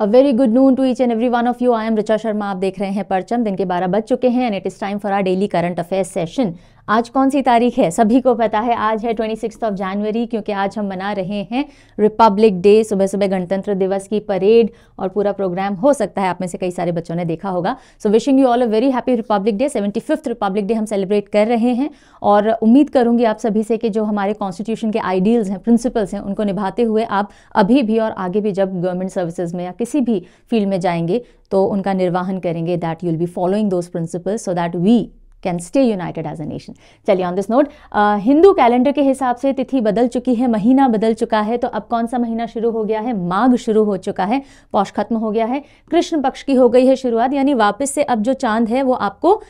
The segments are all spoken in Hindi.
A very good noon to each and every one of you I am Richa Sharma आप देख रहे हैं परचम दिन के बारह बज चुके हैं and it is time for our daily current affair session आज कौन सी तारीख है सभी को पता है आज है ट्वेंटी सिक्स ऑफ जनवरी क्योंकि आज हम मना रहे हैं रिपब्लिक डे सुबह सुबह गणतंत्र दिवस की परेड और पूरा प्रोग्राम हो सकता है आप में से कई सारे बच्चों ने देखा होगा so wishing you all a very happy republic day seventy fifth republic day हम सेलिब्रेट कर रहे हैं और उम्मीद करूंगी आप सभी से कि जो हमारे कॉन्स्टिट्यूशन के आइडियल्स हैं प्रिंसिपल्स हैं उनको निभाते हुए आप अभी भी और आगे भी जब गवर्नमेंट सर्विसेज में या किसी भी फील्ड में जाएंगे तो उनका निर्वाहन करेंगे that you'll be following those principles so that we can stay united as a nation चलिए on this note Hindu calendar के हिसाब से तिथि बदल चुकी है महीना बदल चुका है तो अब कौन सा महीना शुरू हो गया है माघ शुरू हो चुका है पौष खत्म हो गया है कृष्ण पक्ष की हो गई है शुरुआत यानी वापस से अब जो चांद है वो आपको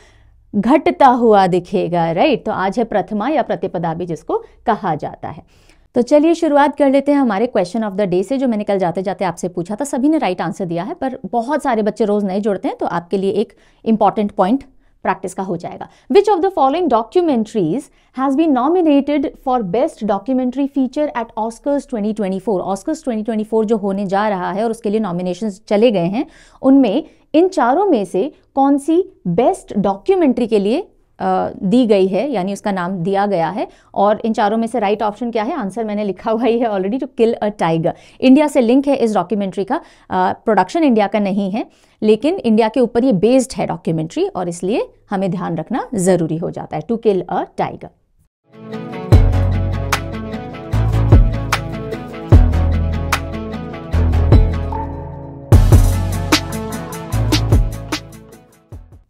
घटता हुआ दिखेगा राइट तो आज है प्रथमा या प्रतिपदा भी जिसको कहा जाता है तो चलिए शुरुआत कर लेते हैं हमारे क्वेश्चन ऑफ द डे से जो मैंने कल जाते जाते आपसे पूछा था सभी ने राइट आंसर दिया है पर बहुत सारे बच्चे रोज़ नए जुड़ते हैं तो आपके लिए एक इंपॉर्टेंट पॉइंट प्रैक्टिस का हो जाएगा which of the following documentaries has been nominated for best documentary feature at Oscars 2024 Oscars 2024 जो होने जा रहा है और उसके लिए नॉमिनेशन चले गए हैं उनमें इन चारों में से कौन सी बेस्ट डॉक्यूमेंट्री के लिए दी गई है यानी उसका नाम दिया गया है और इन चारों में से राइट right ऑप्शन क्या है आंसर मैंने लिखा हुआ ही है already to kill a tiger India से लिंक है इस डॉक्यूमेंट्री का प्रोडक्शन इंडिया का नहीं है लेकिन इंडिया के ऊपर ये बेस्ड है डॉक्यूमेंट्री और इसलिए हमें ध्यान रखना ज़रूरी हो जाता है टू किल अ टाइगर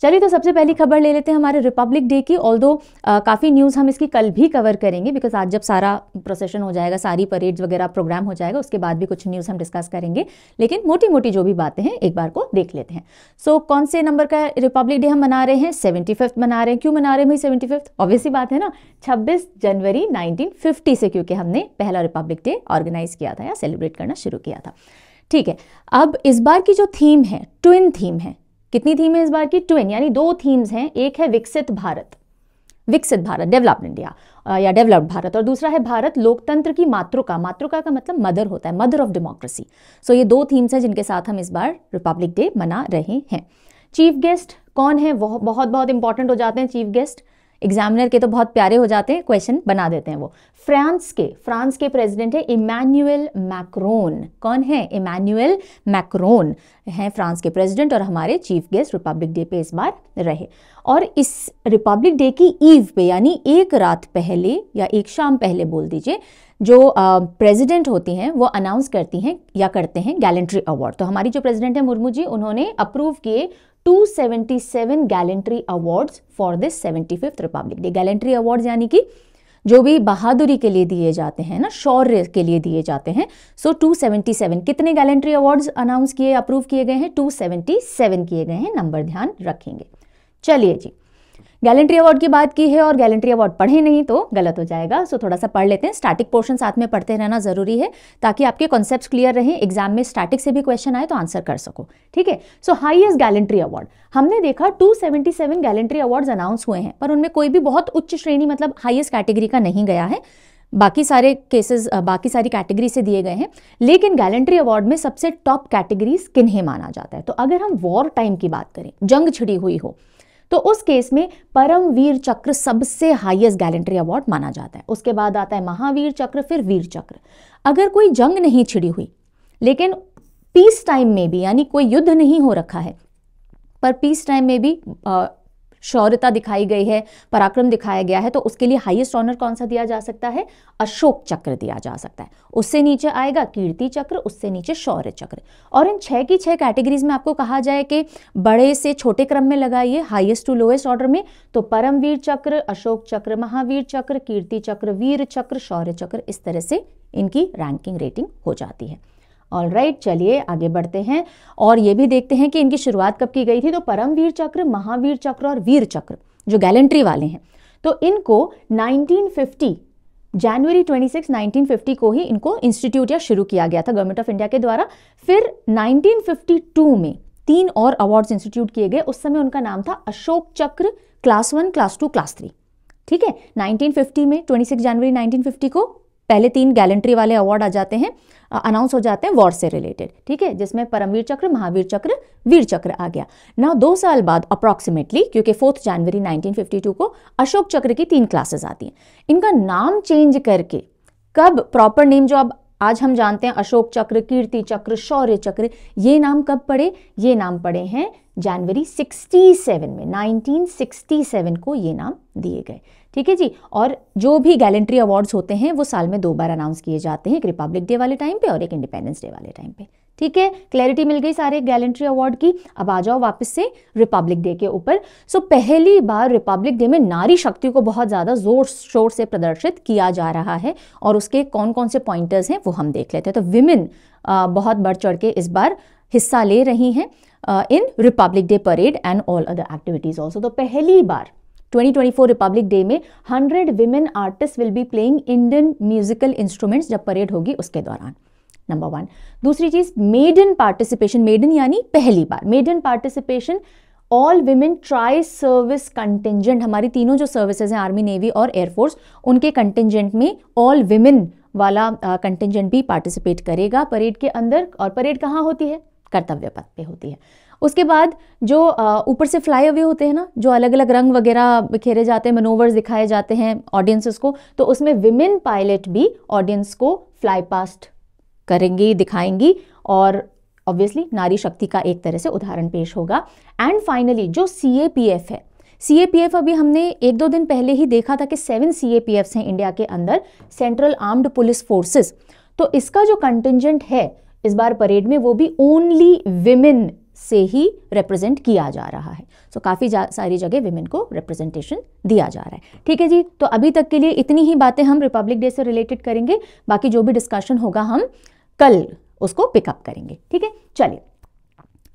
चलिए तो सबसे पहली खबर ले लेते हैं हमारे रिपब्लिक डे की ऑल दो काफ़ी न्यूज़ हम इसकी कल भी कवर करेंगे बिकॉज आज जब सारा प्रोसेशन हो जाएगा सारी परेड्स वगैरह प्रोग्राम हो जाएगा उसके बाद भी कुछ न्यूज़ हम डिस्कस करेंगे लेकिन मोटी मोटी जो भी बातें हैं एक बार को देख लेते हैं सो so, कौन से नंबर का रिपब्लिक डे हम मना रहे हैं सेवेंटी मना रहे हैं क्यों मना रहे हैं भाई सेवेंटी फिफ्थ ऑब्वियसली बात है ना छब्बीस जनवरी नाइनटीन से क्योंकि हमने पहला रिपब्लिक डे ऑर्गेनाइज किया था या सेलिब्रेट करना शुरू किया था ठीक है अब इस बार की जो थीम है ट्विन थीम है कितनी थीम है इस बार की ट्विन यानी दो थीम्स हैं एक है विकसित भारत विकसित भारत डेवलप्ड इंडिया या डेवलप्ड भारत और दूसरा है भारत लोकतंत्र की मातृका मातृका का मतलब मदर होता है मदर ऑफ डेमोक्रेसी सो ये दो थीम्स हैं जिनके साथ हम इस बार रिपब्लिक डे मना रहे हैं चीफ गेस्ट कौन है वो बहुत बहुत इंपॉर्टेंट हो जाते हैं चीफ गेस्ट एग्जामिनर के तो बहुत प्यारे हो जाते हैं क्वेश्चन बना देते हैं वो फ्रांस के फ्रांस के प्रेसिडेंट है इमैनुअल मैक्रोन कौन है इमैनुअल मैक्रोन हैं फ्रांस के प्रेसिडेंट और हमारे चीफ गेस्ट रिपब्लिक डे पे इस बार रहे और इस रिपब्लिक डे की ईव पे यानी एक रात पहले या एक शाम पहले बोल दीजिए जो प्रेसिडेंट होती हैं वो अनाउंस करती हैं या करते हैं गैलेंट्री अवार्ड तो हमारी जो प्रेसिडेंट है मुर्मू जी उन्होंने अप्रूव किए 277 gallantry awards for this 75th republic day gallantry award यानी कि जो भी बहादुरी के लिए दिए जाते हैं ना शौर्य के लिए दिए जाते हैं सो so 277 कितने गैलेंट्री अवार्ड्स अनाउंस किए अप्रूव किए गए हैं 277 किए गए हैं नंबर ध्यान रखेंगे चलिए जी गैलेंट्री तो। अवार्ड की बात की है और गैलेंट्री अवार्ड पढ़े नहीं तो गलत हो जाएगा सो थोड़ा सा पढ़ लेते हैं स्टैटिक पोर्शन साथ में पढ़ते रहना जरूरी है ताकि आपके कॉन्सेप्ट क्लियर रहें एग्जाम में स्टैटिक से भी क्वेश्चन आए तो आंसर कर सको ठीक है सो हाईएस्ट गैलेंट्री अवार्ड हमने देखा सेवन गैलेंट्री अवार्ड अनाउंस हुए हैं पर उनमें कोई भी बहुत उच्च श्रेणी मतलब हाइएस्ट कैटेगरी का नहीं गया है बाकी सारे केसेस बाकी सारी कैटेगरी से दिए गए हैं लेकिन गैलेंट्री अवार्ड में सबसे टॉप कैटेगरीज किन्हें माना जाता है तो अगर हम वॉर टाइम की बात करें जंग छिड़ी हुई हो तो उस केस में परमवीर चक्र सबसे हाईएस्ट गैलेंट्री अवार्ड माना जाता है उसके बाद आता है महावीर चक्र फिर वीर चक्र अगर कोई जंग नहीं छिड़ी हुई लेकिन पीस टाइम में भी यानी कोई युद्ध नहीं हो रखा है पर पीस टाइम में भी शौर्यता दिखाई गई है पराक्रम दिखाया गया है तो उसके लिए हाईएस्ट ऑनर कौन सा दिया जा सकता है अशोक चक्र दिया जा सकता है उससे नीचे आएगा कीर्ति चक्र उससे नीचे शौर्य चक्र और इन छह की छह कैटेगरीज में आपको कहा जाए कि बड़े से छोटे क्रम में लगाइए हाइएस्ट टू लोएस्ट ऑर्डर में तो परमवीर चक्र अशोक चक्र महावीर चक्र कीर्ति चक्र वीर चक्र शौर्य चक्र इस तरह से इनकी रैंकिंग रेटिंग हो जाती है ऑल राइट चलिए आगे बढ़ते हैं और ये भी देखते हैं कि इनकी शुरुआत कब की गई थी तो परमवीर चक्र महावीर चक्र और वीर चक्र जो गैलेंट्री वाले हैं तो इनको 1950 जनवरी 26 1950 को ही इनको इंस्टीट्यूट या शुरू किया गया था गवर्नमेंट ऑफ इंडिया के द्वारा फिर 1952 में तीन और अवार्ड्स इंस्टीट्यूट किए गए उस समय उनका नाम था Ashok Chakra class one class two class three ठीक है 1950 में 26 जनवरी 1950 को पहले तीन गैलेंट्री वाले अवार्ड आ जाते हैं अनाउंस हो जाते हैं वॉर से रिलेटेड ठीक है जिसमें परमवीर चक्र महावीर चक्र वीर चक्र आ गया ना दो साल बाद अप्रॉक्सीमेटली क्योंकि फोर्थ जनवरी 1952 को अशोक चक्र की तीन क्लासेस आती हैं इनका नाम चेंज करके कब प्रॉपर नेम जो अब आज हम जानते हैं अशोक चक्र कीर्ति चक्र शौर्य चक्र ये नाम कब पड़े ये नाम पड़े हैं जनवरी 67 में 1967 को ये नाम दिए गए ठीक है जी और जो भी गैलेंट्री अवार्ड्स होते हैं वो साल में दो बार अनाउंस किए जाते हैं एक रिपब्लिक डे वाले टाइम पे और एक इंडिपेंडेंस डे वाले टाइम पे ठीक है क्लैरिटी मिल गई सारे गैलेंट्री अवार्ड की अब आ जाओ वापस से रिपब्लिक डे के ऊपर सो पहली बार रिपब्लिक डे में नारी शक्ति को बहुत ज़्यादा जोर शोर से प्रदर्शित किया जा रहा है और उसके कौन कौन से पॉइंटर्स हैं वो हम देख लेते हैं तो विमेन बहुत बढ़ चढ़ के इस बार हिस्सा ले रही हैं in Republic Day parade and all other activities also तो पहली बार 2024 रिपब्लिक डे में 100 women artist will be playing Indian musical instruments जब परेड होगी उसके दौरान नंबर वन दूसरी चीज made in participation made in यानी पहली बार made in participation all women tri service contingent हमारी तीनों जो सर्विसेज हैं आर्मी नेवी और एयरफोर्स उनके कंटेंजेंट में ऑल विमेन वाला कंटेंजेंट भी पार्टिसिपेट करेगा परेड के अंदर और परेड कहाँ होती है कर्तव्य पथ पे होती है उसके बाद जो ऊपर से फ्लाई अवे होते हैं ना जो अलग अलग रंग वगैरह बिखेरे जाते हैं मनोवर्स दिखाए जाते हैं ऑडियंसेस को तो उसमें विमेन पायलट भी ऑडियंस को फ्लाई पास्ट करेंगी दिखाएंगी और ऑब्वियसली नारी शक्ति का एक तरह से उदाहरण पेश होगा एंड फाइनली जो सी है सी अभी हमने एक दो दिन पहले ही देखा था कि सेवन सी हैं इंडिया के अंदर सेंट्रल आर्म्ड पुलिस फोर्सेस तो इसका जो कंटिजेंट है इस बार परेड में वो भी ओनली विमेन से ही रिप्रेजेंट किया जा रहा है सो so, काफ़ी सारी जगह विमेन को रिप्रेजेंटेशन दिया जा रहा है ठीक है जी तो अभी तक के लिए इतनी ही बातें हम रिपब्लिक डे से रिलेटेड करेंगे बाकी जो भी डिस्कशन होगा हम कल उसको पिकअप करेंगे ठीक है चलिए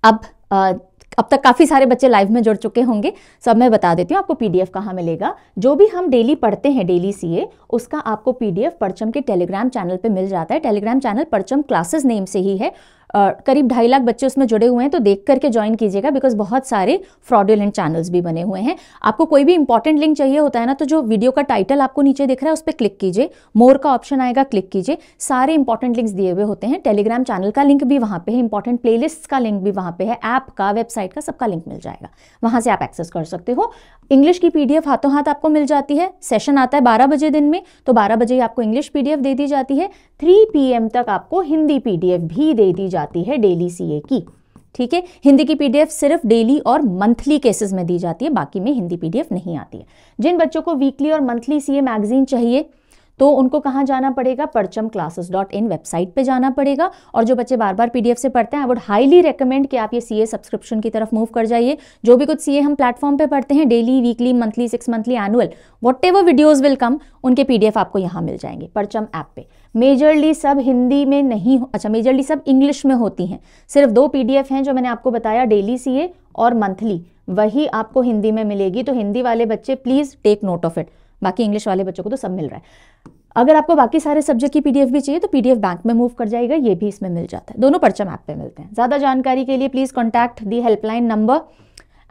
अब आ, अब तक काफ़ी सारे बच्चे लाइव में जुड़ चुके होंगे सब मैं बता देती हूँ आपको पीडीएफ कहाँ मिलेगा जो भी हम डेली पढ़ते हैं डेली सीए उसका आपको पीडीएफ परचम के टेलीग्राम चैनल पे मिल जाता है Telegram channel Parcham classes name से ही है करीब ढाई लाख बच्चे उसमें जुड़े हुए हैं तो देख करके ज्वाइन कीजिएगा बिकॉज बहुत सारे फ्रॉडुलेंट चैनल्स भी बने हुए हैं आपको कोई भी इंपॉर्टेंट लिंक चाहिए होता है ना तो जो वीडियो का टाइटल आपको नीचे दिख रहा है उस पर क्लिक कीजिए मोर का ऑप्शन आएगा क्लिक कीजिए सारे इंपॉर्टेंट लिंक्स दिए हुए होते हैं टेलीग्राम चैनल का लिंक भी वहाँ पर है इंपॉर्टेंट प्ले का लिंक भी वहाँ पर है ऐप का वेबसाइट का सबका लिंक मिल जाएगा वहाँ से आप एक्सेस कर सकते हो इंग्लिश की पीडीएफ हाथों हाथ आपको मिल जाती है सेशन आता है बारह बजे दिन में तो बारह बजे आपको इंग्लिश पीडीएफ दे दी जाती है थ्री पीएम तक आपको हिंदी पीडीएफ भी दे दी जाती जाती है डेली सीए की ठीक है हिंदी की पीडीएफ सिर्फ डेली और मंथली केसेस में दी जाती है बाकी में हिंदी पीडीएफ नहीं आती है जिन बच्चों को वीकली और मंथली सीए मैगजीन चाहिए तो उनको कहाँ जाना पड़ेगा परचम क्लासेस डॉट इन वेबसाइट पे जाना पड़ेगा और जो बच्चे बार बार पीडीएफ से पढ़ते हैं आई वुड हाईली रेकमेंड कि आप ये सीए सब्सक्रिप्शन की तरफ मूव कर जाइए जो भी कुछ सीए हम प्लेटफॉर्म पे पढ़ते हैं daily weekly monthly six monthly annual whatever videos will come उनके पीडीएफ आपको यहाँ मिल जाएंगे परचम ऐप पर मेजरली सब हिंदी में नहीं अच्छा मेजरली सब इंग्लिश में होती हैं सिर्फ दो पीडीएफ हैं जो मैंने आपको बताया डेली सीए और मंथली वही आपको हिंदी में मिलेगी तो हिंदी वाले बच्चे please take note of it बाकी इंग्लिश वाले बच्चों को तो सब मिल रहा है अगर आपको बाकी सारे सब्जेक्ट की पीडीएफ भी चाहिए तो पीडीएफ बैंक में मूव कर जाएगा ये भी इसमें मिल जाता है दोनों परचम ऐप पे मिलते हैं ज़्यादा जानकारी के लिए please contact the helpline number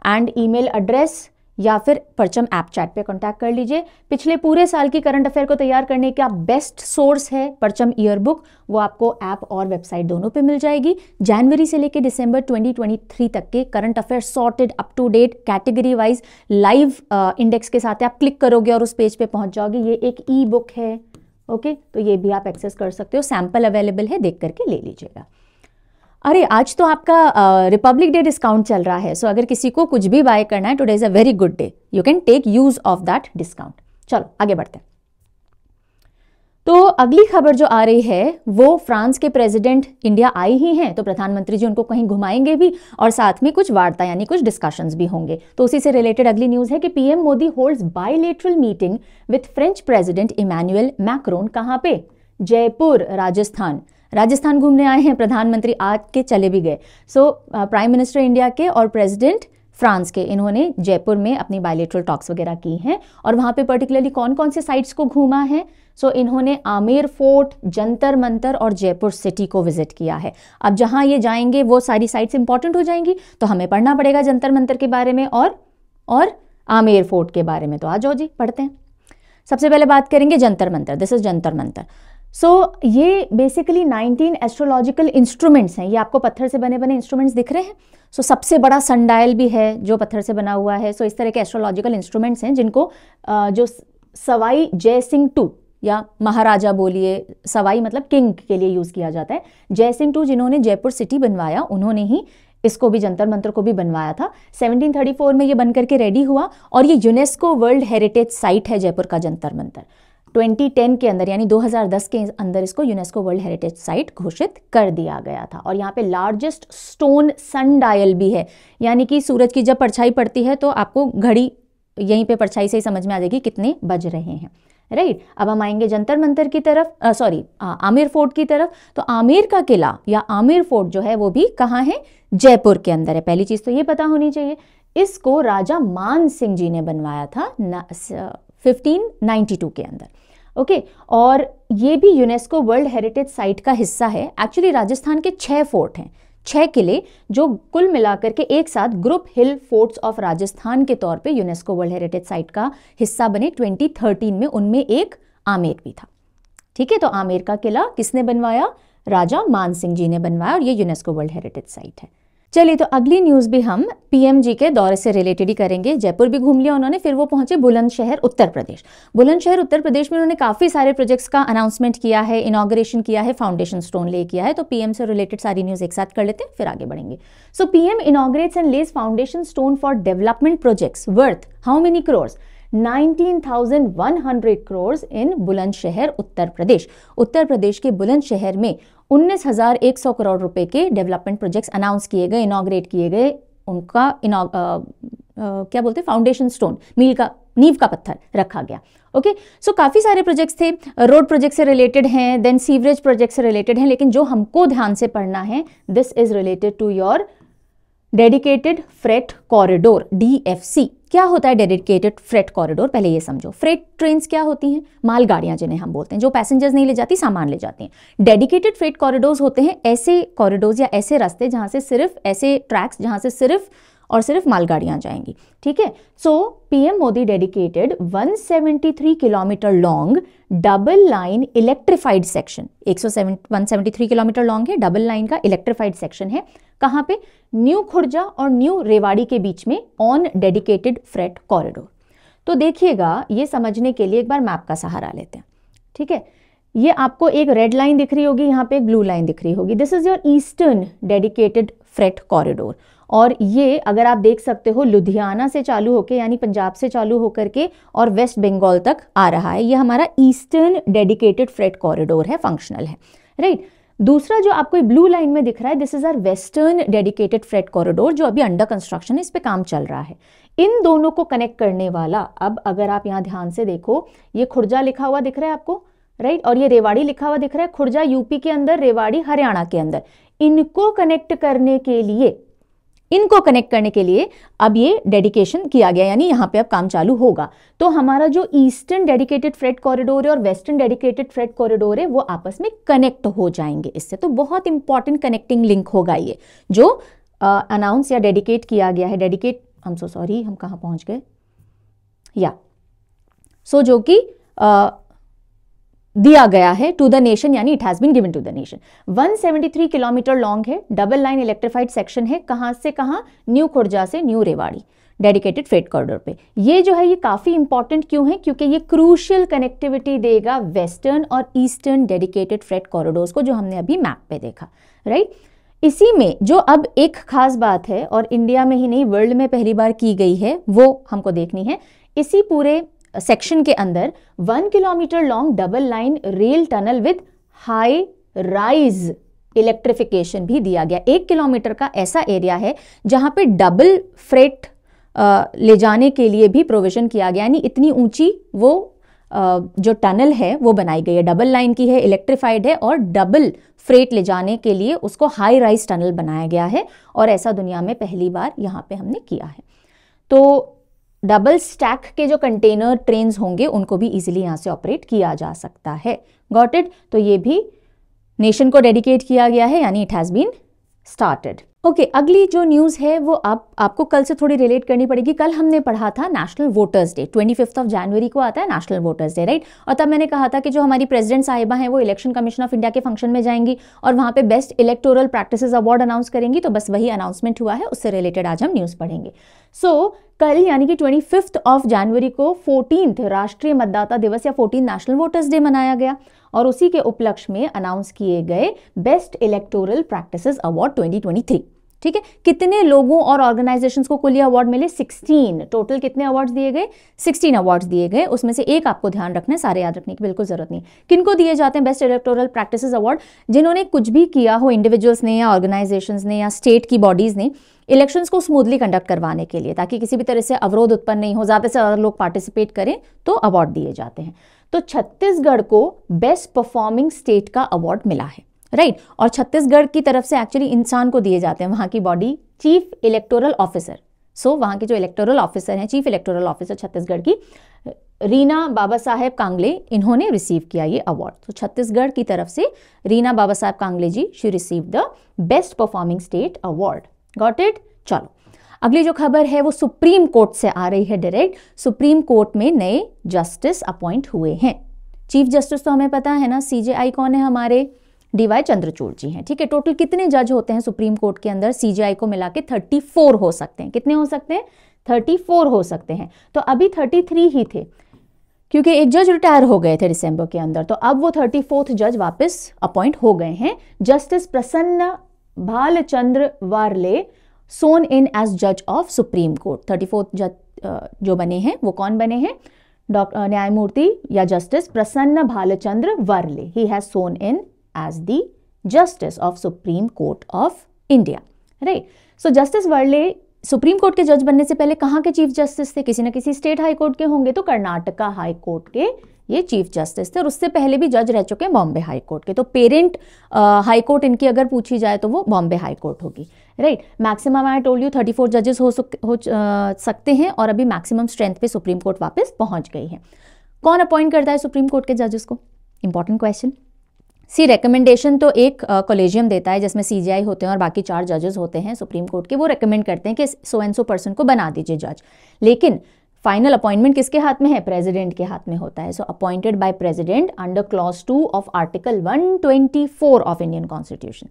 and email address या फिर परचम ऐप चैट पे कांटेक्ट कर लीजिए पिछले पूरे साल की करंट अफेयर को तैयार करने का बेस्ट सोर्स है परचम ईयरबुक वो आपको ऐप और वेबसाइट दोनों पे मिल जाएगी जनवरी से लेकर दिसंबर 2023 तक के current affair sorted up to date category wise live index के साथ आप क्लिक करोगे और उस पेज पे पहुंच जाओगे ये एक ई बुक है ओके तो ये भी आप एक्सेस कर सकते हो सैंपल अवेलेबल है देख करके ले लीजिएगा अरे आज तो आपका रिपब्लिक डे डिस्काउंट चल रहा है सो so अगर किसी को कुछ भी बाय करना है today is a very good day you can take use of that discount चलो आगे बढ़ते हैं तो अगली खबर जो आ रही है वो फ्रांस के प्रेसिडेंट इंडिया आए ही हैं तो प्रधानमंत्री जी उनको कहीं घुमाएंगे भी और साथ में कुछ वार्ता यानी कुछ डिस्कशंस भी होंगे तो उसी से रिलेटेड अगली न्यूज़ है कि PM Modi holds bilateral meeting with French president Emmanuel Macron कहाँ पे जयपुर राजस्थान राजस्थान घूमने आए हैं प्रधानमंत्री आज के चले भी गए सो प्राइम मिनिस्टर इंडिया के और प्रेसिडेंट फ्रांस के इन्होंने जयपुर में अपनी बायोलेट्रल टॉक्स वगैरह की हैं और वहाँ पे पर्टिकुलरली कौन कौन से साइट्स को घूमा है सो so, इन्होंने आमेर फोर्ट जंतर मंतर और जयपुर सिटी को विजिट किया है अब जहाँ ये जाएंगे वो सारी साइट्स इंपॉर्टेंट हो जाएंगी तो हमें पढ़ना पड़ेगा जंतर मंतर के बारे में और और आमेर फोर्ट के बारे में तो आ जाओ जी पढ़ते हैं सबसे पहले बात करेंगे Jantar Mantar this is Jantar Mantar so so, ये बेसिकली 19 एस्ट्रोलॉजिकल इंस्ट्रूमेंट्स हैं ये आपको पत्थर से बने बने इंस्ट्रूमेंट्स दिख रहे हैं सो so, सबसे बड़ा सनडायल भी है जो पत्थर से बना हुआ है सो so, इस तरह के एस्ट्रोलॉजिकल इंस्ट्रूमेंट्स हैं जिनको जो सवाई जय सिंह टू या महाराजा बोलिए सवाई मतलब किंग के लिए यूज़ किया जाता है जय सिंह टू जिन्होंने जयपुर सिटी बनवाया उन्होंने ही इसको भी जंतर मंत्र को भी बनवाया था 1734 में ये बनकर के रेडी हुआ और ये यूनेस्को वर्ल्ड हेरिटेज साइट है जयपुर का जंतर मंत्र 2010 के अंदर यानी 2010 के अंदर इसको यूनेस्को वर्ल्ड हेरिटेज साइट घोषित कर दिया गया था और यहाँ पे लार्जेस्ट स्टोन सन डायल भी है यानी कि सूरज की जब परछाई पड़ती है तो आपको घड़ी यहीं पे परछाई से ही समझ में आ जाएगी कितने बज रहे हैं राइट right. अब हम आएंगे जंतर मंतर की तरफ सॉरी आमिर फोर्ट की तरफ तो आमिर का किला या आमिर फोर्ट जो है वो भी कहाँ है जयपुर के अंदर है पहली चीज़ तो ये पता होनी चाहिए इसको राजा मान सिंह जी ने बनवाया था फिफ्टीन नाइन्टी टू के अंदर ओके okay, और ये भी यूनेस्को वर्ल्ड हेरिटेज साइट का हिस्सा है एक्चुअली राजस्थान के छः फोर्ट हैं छः किले जो कुल मिलाकर के एक साथ group hill forts of Rajasthan के तौर पे यूनेस्को वर्ल्ड हेरिटेज साइट का हिस्सा बने 2013 में उनमें एक आमेर भी था ठीक है तो आमेर का किला किसने बनवाया राजा मान सिंह जी ने बनवाया और ये यूनेस्को वर्ल्ड हेरिटेज साइट है चलिए तो अगली न्यूज़ भी हम पीएमजी के दौरे से रिलेटेड ही करेंगे जयपुर भी घूम लिया उन्होंने फिर वो पहुंचे बुलंदशहर उत्तर प्रदेश बुलंदशहर उत्तर प्रदेश में उन्होंने काफ़ी सारे प्रोजेक्ट्स का अनाउंसमेंट किया है इनाग्रेशन किया है फाउंडेशन स्टोन ले किया है तो पीएम से रिलेटेड सारी न्यूज़ एक साथ कर लेते हैं फिर आगे बढ़ेंगे so PM inaugurates and lays foundation stone for development projects worth how many crores 19,100 crore in Bulandshahr Uttar Pradesh Uttar Pradesh के बुलंदशहर में उन्नीस हज़ार एक सौ करोड़ रुपए के डेवलपमेंट प्रोजेक्ट्स अनाउंस किए गए इनाग्रेट किए गए उनका आ, क्या बोलते हैं फाउंडेशन स्टोन मील का नींव का पत्थर रखा गया ओके okay? सो so, काफ़ी सारे प्रोजेक्ट्स थे रोड प्रोजेक्ट से रिलेटेड हैं देन सीवरेज प्रोजेक्ट से रिलेटेड हैं लेकिन जो हमको ध्यान से पढ़ना है this is related to your dedicated freight corridor DFC क्या होता है डेडिकेटेड फ्रेट कॉरिडोर पहले ये समझो फ्रेट ट्रेन क्या होती हैं मालगाड़ियाँ जिन्हें हम बोलते हैं जो पैसेंजर्स नहीं ले जाती सामान ले जाती हैं डेडिकेटेड फ्रेट कॉरिडोर होते हैं ऐसे कॉरिडोर्स या ऐसे रास्ते जहाँ से सिर्फ ऐसे ट्रैक्स जहाँ से सिर्फ और सिर्फ मालगाड़ियां जाएंगी ठीक है so PM Modi dedicated 173 kilometre long double line electrified section 173 kilometre long है डबल लाइन का इलेक्ट्रिफाइड सेक्शन है कहां पे न्यू खुर्जा और न्यू रेवाड़ी के बीच में ऑन डेडिकेटेड फ्रेट कॉरिडोर तो देखिएगा ये समझने के लिए एक बार मैप का सहारा लेते हैं ठीक है ये आपको एक रेड लाइन दिख रही होगी यहाँ पे एक ब्लू लाइन दिख रही होगी this is your eastern dedicated freight corridor और ये अगर आप देख सकते हो लुधियाना से चालू होकर यानी पंजाब से चालू होकर के और वेस्ट बंगाल तक आ रहा है ये हमारा ईस्टर्न डेडिकेटेड फ्रेट कॉरिडोर है फंक्शनल है राइट right? दूसरा जो आपको ब्लू लाइन में दिख रहा है this is our western dedicated freight corridor जो अभी अंडर कंस्ट्रक्शन है इस पर काम चल रहा है इन दोनों को कनेक्ट करने वाला अब अगर आप यहाँ ध्यान से देखो ये खुर्जा लिखा हुआ दिख रहा है आपको राइट right? और ये रेवाड़ी लिखा हुआ दिख रहा है खुर्जा यूपी के अंदर रेवाड़ी हरियाणा के अंदर इनको कनेक्ट करने के लिए इनको कनेक्ट करने के लिए अब ये डेडिकेशन किया गया यानी यहाँ पे अब काम चालू होगा तो हमारा जो ईस्टर्न डेडिकेटेड फ्रेट कॉरिडोर है और वेस्टर्न डेडिकेटेड फ्रेट कॉरिडोर है वो आपस में कनेक्ट हो जाएंगे इससे तो बहुत इंपॉर्टेंट कनेक्टिंग लिंक होगा ये जो अनाउंस uh, या डेडिकेट किया गया है डेडिकेट हम सो सॉरी हम कहाँ पहुँच गए या सो जो कि दिया गया है टू द नेशन यानी it has been given to the nation 173 kilometre long है डबल लाइन इलेक्ट्रिफाइड सेक्शन है कहां से कहां न्यू खुर्जा से new Rewari dedicated freight corridor पे ये जो है ये काफ़ी इंपॉर्टेंट क्यों है क्योंकि ये क्रूशियल कनेक्टिविटी देगा वेस्टर्न और ईस्टर्न डेडिकेटेड फ्रेट कॉरिडोर को जो हमने अभी मैप पे देखा राइट right? इसी में जो अब एक खास बात है और इंडिया में ही नहीं वर्ल्ड में पहली बार की गई है वो हमको देखनी है इसी पूरे सेक्शन के अंदर one kilometre long double line rail tunnel with high rise electrification भी दिया गया एक किलोमीटर का ऐसा एरिया है जहां पे डबल फ्रेट ले जाने के लिए भी प्रोविजन किया गया यानी इतनी ऊंची वो आ, जो टनल है वो बनाई गई है डबल लाइन की है इलेक्ट्रिफाइड है और डबल फ्रेट ले जाने के लिए उसको हाई राइज टनल बनाया गया है और ऐसा दुनिया में पहली बार यहाँ पे हमने किया है तो डबल स्टैक के जो कंटेनर ट्रेन होंगे उनको भी इजिली यहाँ से ऑपरेट किया जा सकता है गॉट इट तो ये भी नेशन को डेडिकेट किया गया है यानी it has been started okay okay, अगली जो न्यूज़ है वो आप आपको कल से थोड़ी रिलेट करनी पड़ेगी कल हमने पढ़ा था National Voters Day twenty fifth of January को आता है नेशनल वोटर्स डे राइट और तब मैंने कहा था कि जो हमारी प्रेसिडेंट साहिबा हैं वो इलेक्शन कमीशन ऑफ इंडिया के फंक्शन में जाएंगी और वहां पे best electoral practice award announce करेंगी तो बस वही अनाउंसमेंट हुआ है उससे रिलेटेड आज हम न्यूज़ पढ़ेंगे सो so, कल यानी कि ट्वेंटी फिफ्थ ऑफ जनवरी को फोर्टीन राष्ट्रीय मतदाता दिवस या फोर्टीन नेशनल वोटर्स डे मनाया गया और उसी के उपलक्ष्य में अनाउंस किए गए बेस्ट इलेक्टोरल प्रैक्टिसेस अवार्ड 2023 ठीक है कितने लोगों और ऑर्गेनाइजेशंस को कुल ये अवार्ड मिले 16 टोटल कितने अवार्ड्स दिए गए 16 अवार्ड्स दिए गए उसमें से एक आपको ध्यान रखना है सारे याद रखने की बिल्कुल जरूरत नहीं किनको दिए जाते हैं बेस्ट इलेक्टोरल प्रैक्टिसेस अवार्ड जिन्होंने कुछ भी किया हो इंडिविजुअल्स ने या ऑर्गेनाइजेशन ने या स्टेट की बॉडीज ने इलेक्शंस को स्मूथली कंडक्ट करवाने के लिए ताकि किसी भी तरह से अवरोध उत्पन्न नहीं हो ज़्यादा से ज़्यादा लोग पार्टिसिपेट करें तो अवार्ड दिए जाते हैं तो छत्तीसगढ़ को बेस्ट परफॉर्मिंग स्टेट का अवार्ड मिला है राइट right? और छत्तीसगढ़ की तरफ से एक्चुअली इंसान को दिए जाते हैं वहां की body chief electoral officer so वहां के जो इलेक्टोरल ऑफिसर हैं चीफ इलेक्टोरल ऑफिसर छत्तीसगढ़ की रीना बाबा साहेब कांगले इन्होंने रिसीव किया ये अवार्ड तो छत्तीसगढ़ की तरफ से Reena Babasaheb Kangale ji she received the best performing state award got it चलो अगली जो खबर है वो सुप्रीम कोर्ट से आ रही है डायरेक्ट सुप्रीम कोर्ट में नए जस्टिस अपॉइंट हुए हैं चीफ जस्टिस तो हमें पता है ना सीजेआई कौन है हमारे डीवाई चंद्रचूड़ जी हैं ठीक है टोटल कितने जज होते हैं सुप्रीम कोर्ट के अंदर सीजीआई को मिला के थर्टी फोर हो सकते हैं कितने हो सकते हैं थर्टी फोर हो सकते हैं तो अभी थर्टी थ्री ही थे क्योंकि एक जज रिटायर हो गए थे दिसंबर के अंदर तो अब वो थर्टी फोर्थ जज वापस अपॉइंट हो गए हैं जस्टिस प्रसन्न भालचंद्र वारले सोन इन एज जज of supreme court thirty fourth जज जो बने हैं वो कौन बने हैं डॉक्टर uh, न्यायमूर्ति या justice Prasanna Bhalchandra Varale he has sworn in as the Justice of Supreme Court of India. Right. So Justice Verle Supreme Court के जज बनने से पहले कहाँ के चीफ जस्टिस थे किसी ना किसी स्टेट हाई कोर्ट के होंगे तो कर्नाटका हाई कोर्ट के ये चीफ जस्टिस थे और उससे पहले भी जज रह चुके हैं बॉम्बे हाई कोर्ट के तो पेरेंट हाई कोर्ट इनकी अगर पूछी जाए तो वो बॉम्बे हाई कोर्ट होगी right maximum I told you thirty four जजेस हो, हो आ, सकते हैं और अभी मैक्सिमम स्ट्रेंथ पे सुप्रीम कोर्ट वापस पहुंच गई है कौन अपॉइंट करता है सुप्रीम कोर्ट के जजेस को इंपॉर्टेंट क्वेश्चन सी रिकमेंडेशन तो एक कॉलेजियम देता है जिसमें सीजीआई होते हैं और बाकी चार जजेस होते हैं सुप्रीम कोर्ट के वो रिकमेंड करते हैं कि सो एंड सो पर्सन को बना दीजिए जज लेकिन फाइनल अपॉइंटमेंट किसके हाथ में है प्रेसिडेंट के हाथ में होता है so appointed by President under clause two of article 124 of Indian Constitution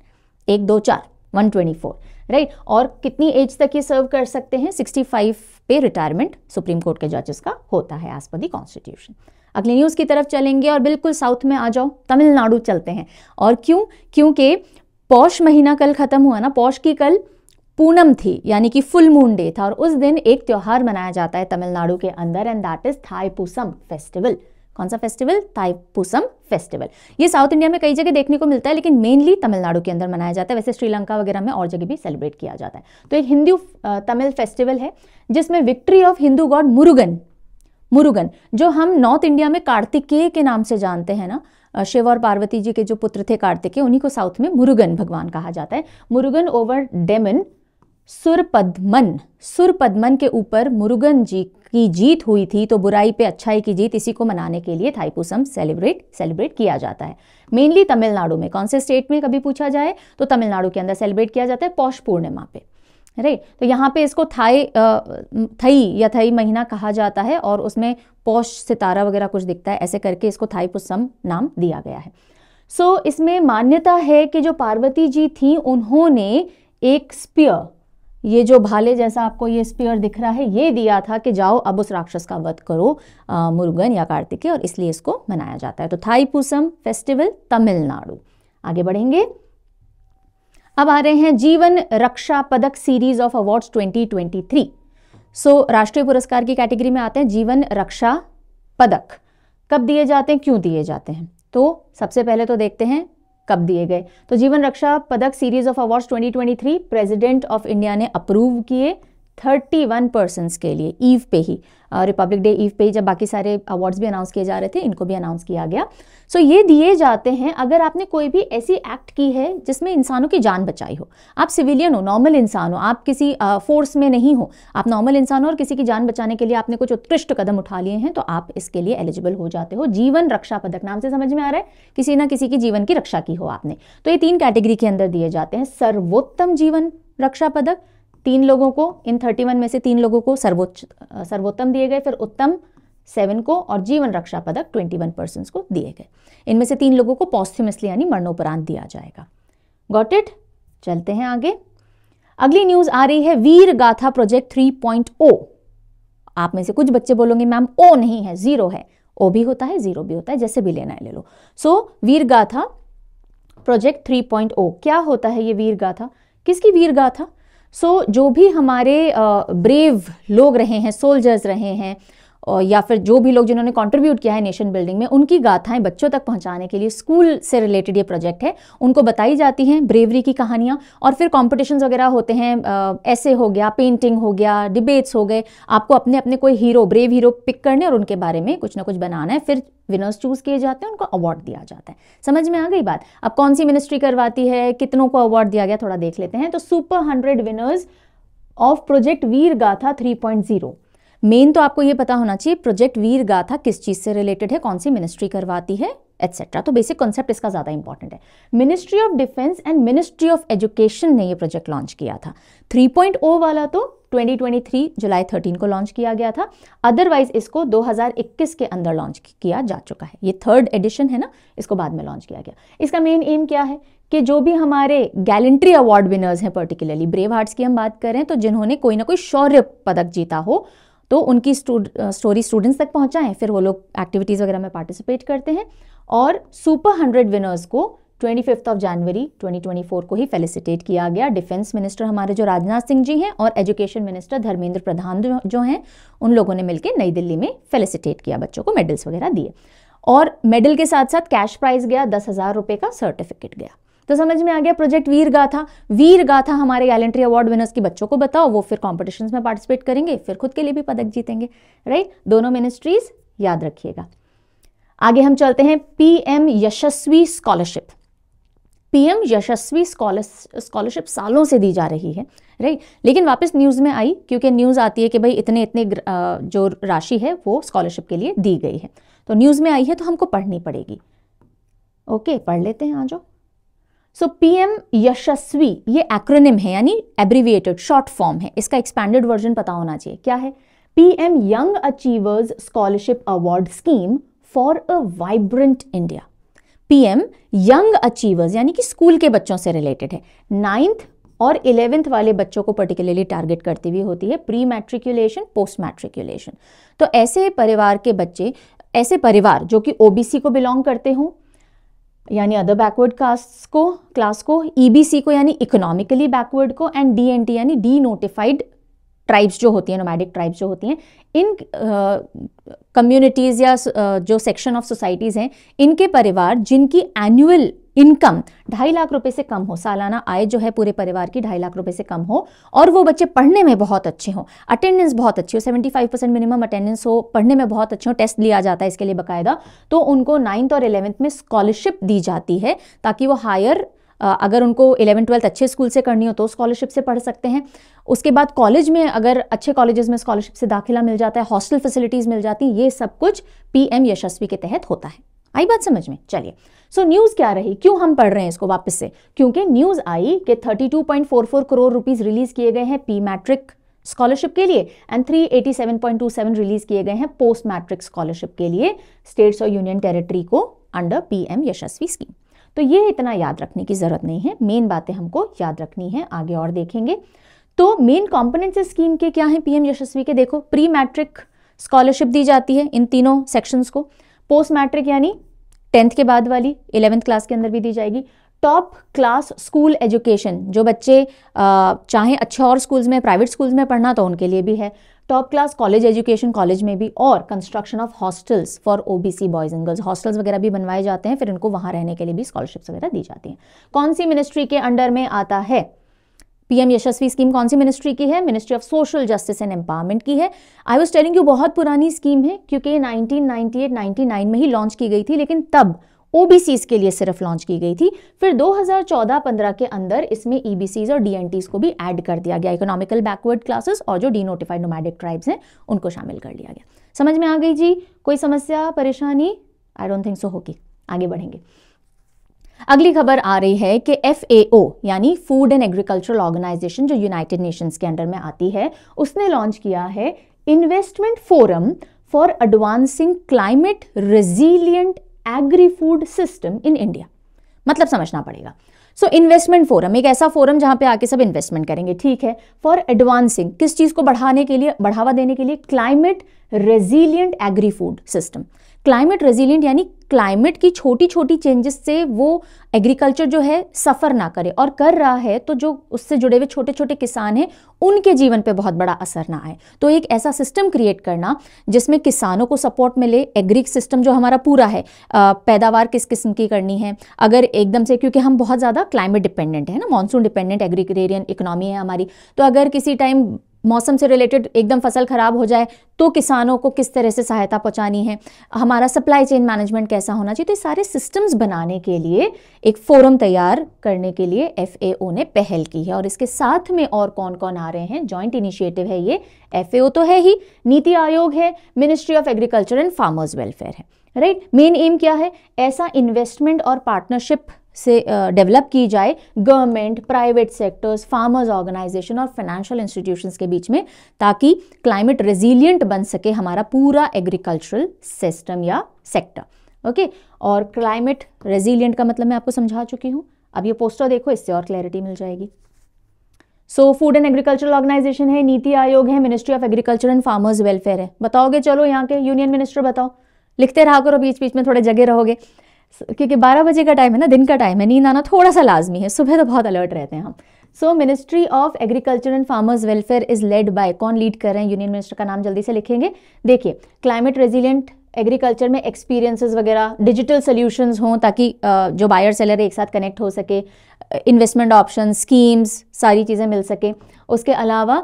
एक दो चार 124 राइट right? और कितनी एज तक ये सर्व कर सकते हैं 65 पे रिटायरमेंट सुप्रीम कोर्ट के जजेस का होता है एज पर दी कॉन्स्टिट्यूशन अगली न्यूज़ की तरफ चलेंगे और बिल्कुल साउथ में आ जाओ तमिलनाडु चलते हैं और क्यों क्योंकि पौष महीना कल ख़त्म हुआ ना पौष की कल पूनम थी यानी कि फुल मून डे था और उस दिन एक त्यौहार मनाया जाता है तमिलनाडु के अंदर and that is Thaipusam festival कौन सा फेस्टिवल थाईपूसम फेस्टिवल ये साउथ इंडिया में कई जगह देखने को मिलता है लेकिन मेनली तमिलनाडु के अंदर मनाया जाता है वैसे श्रीलंका वगैरह में और जगह भी सेलिब्रेट किया जाता है तो एक हिंदू तमिल फेस्टिवल है जिसमें victory of Hindu god Murugan Murugan जो हम नॉर्थ इंडिया में कार्तिकेय के नाम से जानते हैं ना शिव और पार्वती जी के जो पुत्र थे कार्तिकेय उन्हीं को साउथ में मुरुगन भगवान कहा जाता है मुरुगन ओवर डेमन सुरपद्मन सुरपद्मन के ऊपर मुरुगन जी की जीत हुई थी तो बुराई पे अच्छाई की जीत इसी को मनाने के लिए थाईपुसम सेलिब्रेट सेलिब्रेट किया जाता है मेनली तमिलनाडु में कौन से स्टेट में कभी पूछा जाए तो तमिलनाडु के अंदर सेलिब्रेट किया जाता है पौष पूर्णिमा पे राइट तो यहाँ पे इसको थाई थई या थई महीना कहा जाता है और उसमें पौष सितारा वगैरह कुछ दिखता है ऐसे करके इसको थाई पुसम नाम दिया गया है सो so, इसमें मान्यता है कि जो पार्वती जी थी उन्होंने एक स्पियर ये जो भाले जैसा आपको ये स्पियर दिख रहा है ये दिया था कि जाओ अब उस राक्षस का वध करो आ, या कार्तिकी और इसलिए इसको मनाया जाता है तो थाई पुसम फेस्टिवल तमिलनाडु आगे बढ़ेंगे अब आ रहे हैं Jeevan Raksha Padak series of awards 2023 so so, राष्ट्रीय पुरस्कार की कैटेगरी में आते हैं जीवन रक्षा पदक कब दिए जाते हैं क्यों दिए जाते हैं तो सबसे पहले तो देखते हैं कब दिए गए तो Jeevan Raksha Padak series of awards 2023 President of India ने अप्रूव किए 31 वन के लिए ईव पे ही रिपब्लिक डे ईव पे जब बाकी सारे अवार्ड्स भी अनाउंस किए जा रहे थे इनको भी अनाउंस किया गया सो so, ये दिए जाते हैं अगर आपने कोई भी ऐसी एक्ट की है जिसमें इंसानों की जान बचाई हो आप सिविलियन हो नॉर्मल इंसान हो आप किसी फोर्स में नहीं हो आप नॉर्मल इंसान हो और किसी की जान बचाने के लिए आपने कुछ उत्कृष्ट कदम उठा लिए हैं तो आप इसके लिए एलिजिबल हो जाते हो जीवन रक्षा पदक नाम से समझ में आ रहा है किसी ना किसी की जीवन की रक्षा की हो आपने तो ये तीन कैटेगरी के अंदर दिए जाते हैं सर्वोत्तम जीवन रक्षा पदक तीन लोगों को इन थर्टी वन में से तीन लोगों को सर्वोच्च सर्वोत्तम दिए गए फिर उत्तम सेवन को और जीवन रक्षा पदक ट्वेंटी वन पर्सन को दिए गए इनमें से तीन लोगों को पॉस्थ्यूमसली यानी मरणोपरांत दिया जाएगा गॉट इट चलते हैं आगे अगली न्यूज आ रही है वीर गाथा प्रोजेक्ट थ्री पॉइंट ओ आप में से कुछ बच्चे बोलोगे मैम ओ नहीं है जीरो है ओ भी होता है जीरो भी होता है जैसे भी लेना है ले लो सो so, वीर गाथा प्रोजेक्ट थ्री पॉइंट ओ क्या होता है ये वीर गाथा किसकी वीर गाथा सो so, जो भी हमारे ब्रेव लोग रहे हैं सोल्जर्स रहे हैं या फिर जो भी लोग जिन्होंने कंट्रीब्यूट किया है नेशन बिल्डिंग में उनकी गाथाएं बच्चों तक पहुंचाने के लिए स्कूल से रिलेटेड ये प्रोजेक्ट है उनको बताई जाती हैं ब्रेवरी की कहानियां और फिर कॉम्पिटिशन वगैरह होते हैं ऐसे हो गया पेंटिंग हो गया डिबेट्स हो गए आपको अपने अपने कोई हीरो ब्रेव हीरो पिक करने और उनके बारे में कुछ ना कुछ बनाना है फिर विनर्स चूज किए जाते हैं उनको अवार्ड दिया जाता है समझ में आ गई बात अब कौन सी मिनिस्ट्री करवाती है कितनों को अवार्ड दिया गया थोड़ा देख लेते हैं तो super hundred winners of project Veer Gatha three point zero main तो आपको ये पता होना चाहिए प्रोजेक्ट वीर गाथा किस चीज़ से रिलेटेड है कौन सी मिनिस्ट्री करवाती है एटसेट्रा तो बेसिक कॉन्सेप्ट इसका ज़्यादा इंपॉर्टेंट है Ministry of Defence and Ministry of Education ने ये प्रोजेक्ट लॉन्च किया था 3.0 वाला तो 2023 जुलाई 13 को लॉन्च किया गया था अदरवाइज इसको 2021 के अंदर लॉन्च किया जा चुका है ये थर्ड एडिशन है ना इसको बाद में लॉन्च किया गया इसका मेन एम क्या है कि जो भी हमारे गैलेंट्री अवार्ड विनर्स हैं पर्टिकुलरली ब्रेव हार्ट्स की हम बात करें तो जिन्होंने कोई ना कोई शौर्य पदक जीता हो तो उनकी स्टोरी स्टूडेंट्स तक पहुँचाएँ फिर वो लोग एक्टिविटीज़ वगैरह में पार्टिसिपेट करते हैं और सुपर हंड्रेड विनर्स को ट्वेंटी फिफ्थ ऑफ जनवरी 2024 को ही फेलिसिटेट किया गया डिफेंस मिनिस्टर हमारे जो राजनाथ सिंह जी हैं और एजुकेशन मिनिस्टर धर्मेंद्र प्रधान जो हैं उन लोगों ने मिलकर नई दिल्ली में फेलिसिटेट किया बच्चों को मेडल्स वगैरह दिए और मेडल के साथ साथ कैश प्राइज गया दस हज़ार रुपये का सर्टिफिकेट गया तो समझ में आ गया प्रोजेक्ट वीर गाथा वीर गाथा हमारे गैलेंट्री अवार्ड विनर्स की बच्चों को बताओ वो फिर कॉम्पिटिशन में पार्टिसिपेट करेंगे फिर खुद के लिए भी पदक जीतेंगे राइट दोनों मिनिस्ट्रीज याद रखिएगा आगे हम चलते हैं PM Yashasvi scholarship PM Yashasvi scholarship सालों से दी जा रही है राइट लेकिन वापस न्यूज़ में आई क्योंकि न्यूज़ आती है कि भाई इतने इतने जो राशि है वो स्कॉलरशिप के लिए दी गई है तो न्यूज़ में आई है तो हमको पढ़नी पड़ेगी ओके पढ़ लेते हैं आज जाओ सो पीएम यशस्वी ये एक्रोनिम है यानी एब्रीविएटेड शॉर्ट फॉर्म है इसका एक्सपैंडेड वर्जन पता होना चाहिए क्या है PM young achievers scholarship award scheme for a vibrant India PM young achievers यानी कि स्कूल के बच्चों से रिलेटेड है नाइन्थ और इलेवेंथ वाले बच्चों को पर्टिकुलरली टारगेट करती हुई होती है प्री मैट्रिकुलेशन पोस्ट मैट्रिकुलेशन तो ऐसे परिवार के बच्चे ऐसे परिवार जो कि ओबीसी को बिलोंग करते हों यानी अदर बैकवर्ड कास्ट को क्लास को ईबीसी e को यानी इकोनॉमिकली बैकवर्ड को एंड डीएनटी यानी डी नोटिफाइड ट्राइब्स जो होती हैं नोमैडिक ट्राइब्स जो होती हैं इन कम्युनिटीज़ uh, या uh, जो सेक्शन ऑफ सोसाइटीज़ हैं इनके परिवार जिनकी एनुअल इनकम ढाई लाख रुपए से कम हो सालाना आय जो है पूरे परिवार की ढाई लाख रुपए से कम हो और वो बच्चे पढ़ने में बहुत अच्छे हों अटेंडेंस बहुत अच्छी हो seventy five percent minimum attendance हो पढ़ने में बहुत अच्छे हो टेस्ट लिया जाता है इसके लिए बाकायदा तो उनको नाइन्थ और इलेवंथ में स्कॉलरशिप दी जाती है ताकि वो हायर अगर उनको इलेवन ट्वेल्थ अच्छे स्कूल से करनी हो तो स्कॉलरशिप से पढ़ सकते हैं उसके बाद कॉलेज में अगर अच्छे कॉलेजेस में स्कॉलरशिप से दाखिला मिल जाता है हॉस्टल फैसिलिटीज़ मिल जाती हैं ये सब कुछ पीएम यशस्वी के तहत होता है आई बात समझ में चलिए सो न्यूज़ क्या रही क्यों हम पढ़ रहे हैं इसको वापस से क्योंकि न्यूज़ आई कि 32.44 करोड़ रुपीज़ रिलीज़ किए गए हैं पी मैट्रिक स्कॉलरशिप के लिए एंड 387.27 रिलीज़ किए गए हैं पोस्ट मैट्रिक स्कॉलरशिप के लिए स्टेट्स और यूनियन टेरिटरी को अंडर पीएम यशस्वी स्कीम तो ये इतना याद रखने की ज़रूरत नहीं है मेन बातें हमको याद रखनी है आगे और देखेंगे तो मेन कॉम्पोनेंट्स स्कीम के क्या हैं पीएम यशस्वी के देखो प्री मैट्रिक स्कॉलरशिप दी जाती है इन तीनों सेक्शंस को पोस्ट मैट्रिक यानी टेंथ के बाद वाली इलेवेंथ क्लास के अंदर भी दी जाएगी टॉप क्लास स्कूल एजुकेशन जो बच्चे चाहे अच्छे और स्कूल्स में प्राइवेट स्कूल्स में पढ़ना तो उनके लिए भी है top class college education college में भी और construction of hostels for OBC boys and girls hostels वगैरह भी बनवाए जाते हैं फिर उनको वहाँ रहने के लिए भी स्कॉलरशिप्स वगैरह दी जाती हैं कौन सी मिनिस्ट्री के अंडर में आता है पीएम यशस्वी स्कीम कौन सी मिनिस्ट्री की है Ministry of Social Justice and Empowerment की है आई वॉज टेलिंग यू बहुत पुरानी स्कीम है क्योंकि 1998 99 में ही लॉन्च की गई थी लेकिन तब ओबीसी के लिए सिर्फ लॉन्च की गई थी फिर 2014-15 के अंदर इसमें ईबीसीज e और डीएनटीज को भी ऐड कर दिया गया इकोनॉमिकल बैकवर्ड क्लासेस और जो डी नोटिफाइड नोमैडिक ट्राइब्स हैं उनको शामिल कर लिया गया समझ में आ गई जी कोई समस्या परेशानी आई डोंट थिंक सो होगी आगे बढ़ेंगे अगली खबर आ रही है कि एफ यानी फूड एंड एग्रीकल्चरल ऑर्गेनाइजेशन जो यूनाइटेड नेशंस के अंडर में आती है उसने लॉन्च किया है investment forum for advancing climate resilient agri food system in India मतलब समझना पड़ेगा सो इन्वेस्टमेंट फोरम एक ऐसा फोरम जहां पे आके सब इन्वेस्टमेंट करेंगे ठीक है फॉर एडवांसिंग किस चीज़ को बढ़ाने के लिए बढ़ावा देने के लिए climate resilient agri food system climate resilient यानी क्लाइमेट की छोटी छोटी चेंजेस से वो एग्रीकल्चर जो है सफ़र ना करे और कर रहा है तो जो उससे जुड़े हुए छोटे छोटे किसान हैं उनके जीवन पे बहुत बड़ा असर ना आए तो एक ऐसा सिस्टम क्रिएट करना जिसमें किसानों को सपोर्ट मिले एग्री सिस्टम जो हमारा पूरा है आ, पैदावार किस किस्म की करनी है अगर एकदम से क्योंकि हम बहुत ज़्यादा क्लाइमेट डिपेंडेंट है ना मानसून डिपेंडेंट एग्रीकेरियन इकोनॉमी है हमारी तो अगर किसी टाइम मौसम से रिलेटेड एकदम फसल ख़राब हो जाए तो किसानों को किस तरह से सहायता पहुंचानी है हमारा सप्लाई चेन मैनेजमेंट कैसा होना चाहिए तो ये सारे सिस्टम्स बनाने के लिए एक फोरम तैयार करने के लिए एफ ने पहल की है और इसके साथ में और कौन कौन आ रहे हैं जॉइंट इनिशिएटिव है ये एफ तो है ही नीति आयोग है Ministry of Agriculture and Farmers Welfare है राइट मेन एम क्या है ऐसा इन्वेस्टमेंट और पार्टनरशिप से डेवलप uh, की जाए government private sectors farmers organisation और फाइनेंशियल इंस्टीट्यूशंस के बीच में ताकि क्लाइमेट रेजिलियंट बन सके हमारा पूरा एग्रीकल्चरल सिस्टम या सेक्टर ओके okay? और क्लाइमेट रेजिलियंट का मतलब मैं आपको समझा चुकी हूँ अब ये पोस्टर देखो इससे और क्लैरिटी मिल जाएगी so food and agricultural organisation है नीति आयोग है Ministry of Agriculture and Farmers Welfare है बताओगे चलो यहाँ के यूनियन मिनिस्टर बताओ लिखते रहा करो बीच बीच में थोड़े जगह रहोगे क्योंकि 12 बजे का टाइम है ना दिन का टाइम है नींद आना थोड़ा सा लाजमी है सुबह तो बहुत अलर्ट रहते हैं हम so ministry of Agriculture and Farmers Welfare is led by कौन लीड कर रहे हैं यूनियन मिनिस्टर का नाम जल्दी से लिखेंगे देखिए क्लाइमेट रेजिलियंट एग्रीकल्चर में एक्सपीरियंसेस वगैरह डिजिटल सोल्यूशंस हों ताकि जो बायर सेलर एक साथ कनेक्ट हो सके इन्वेस्टमेंट ऑप्शन स्कीम्स सारी चीज़ें मिल सके उसके अलावा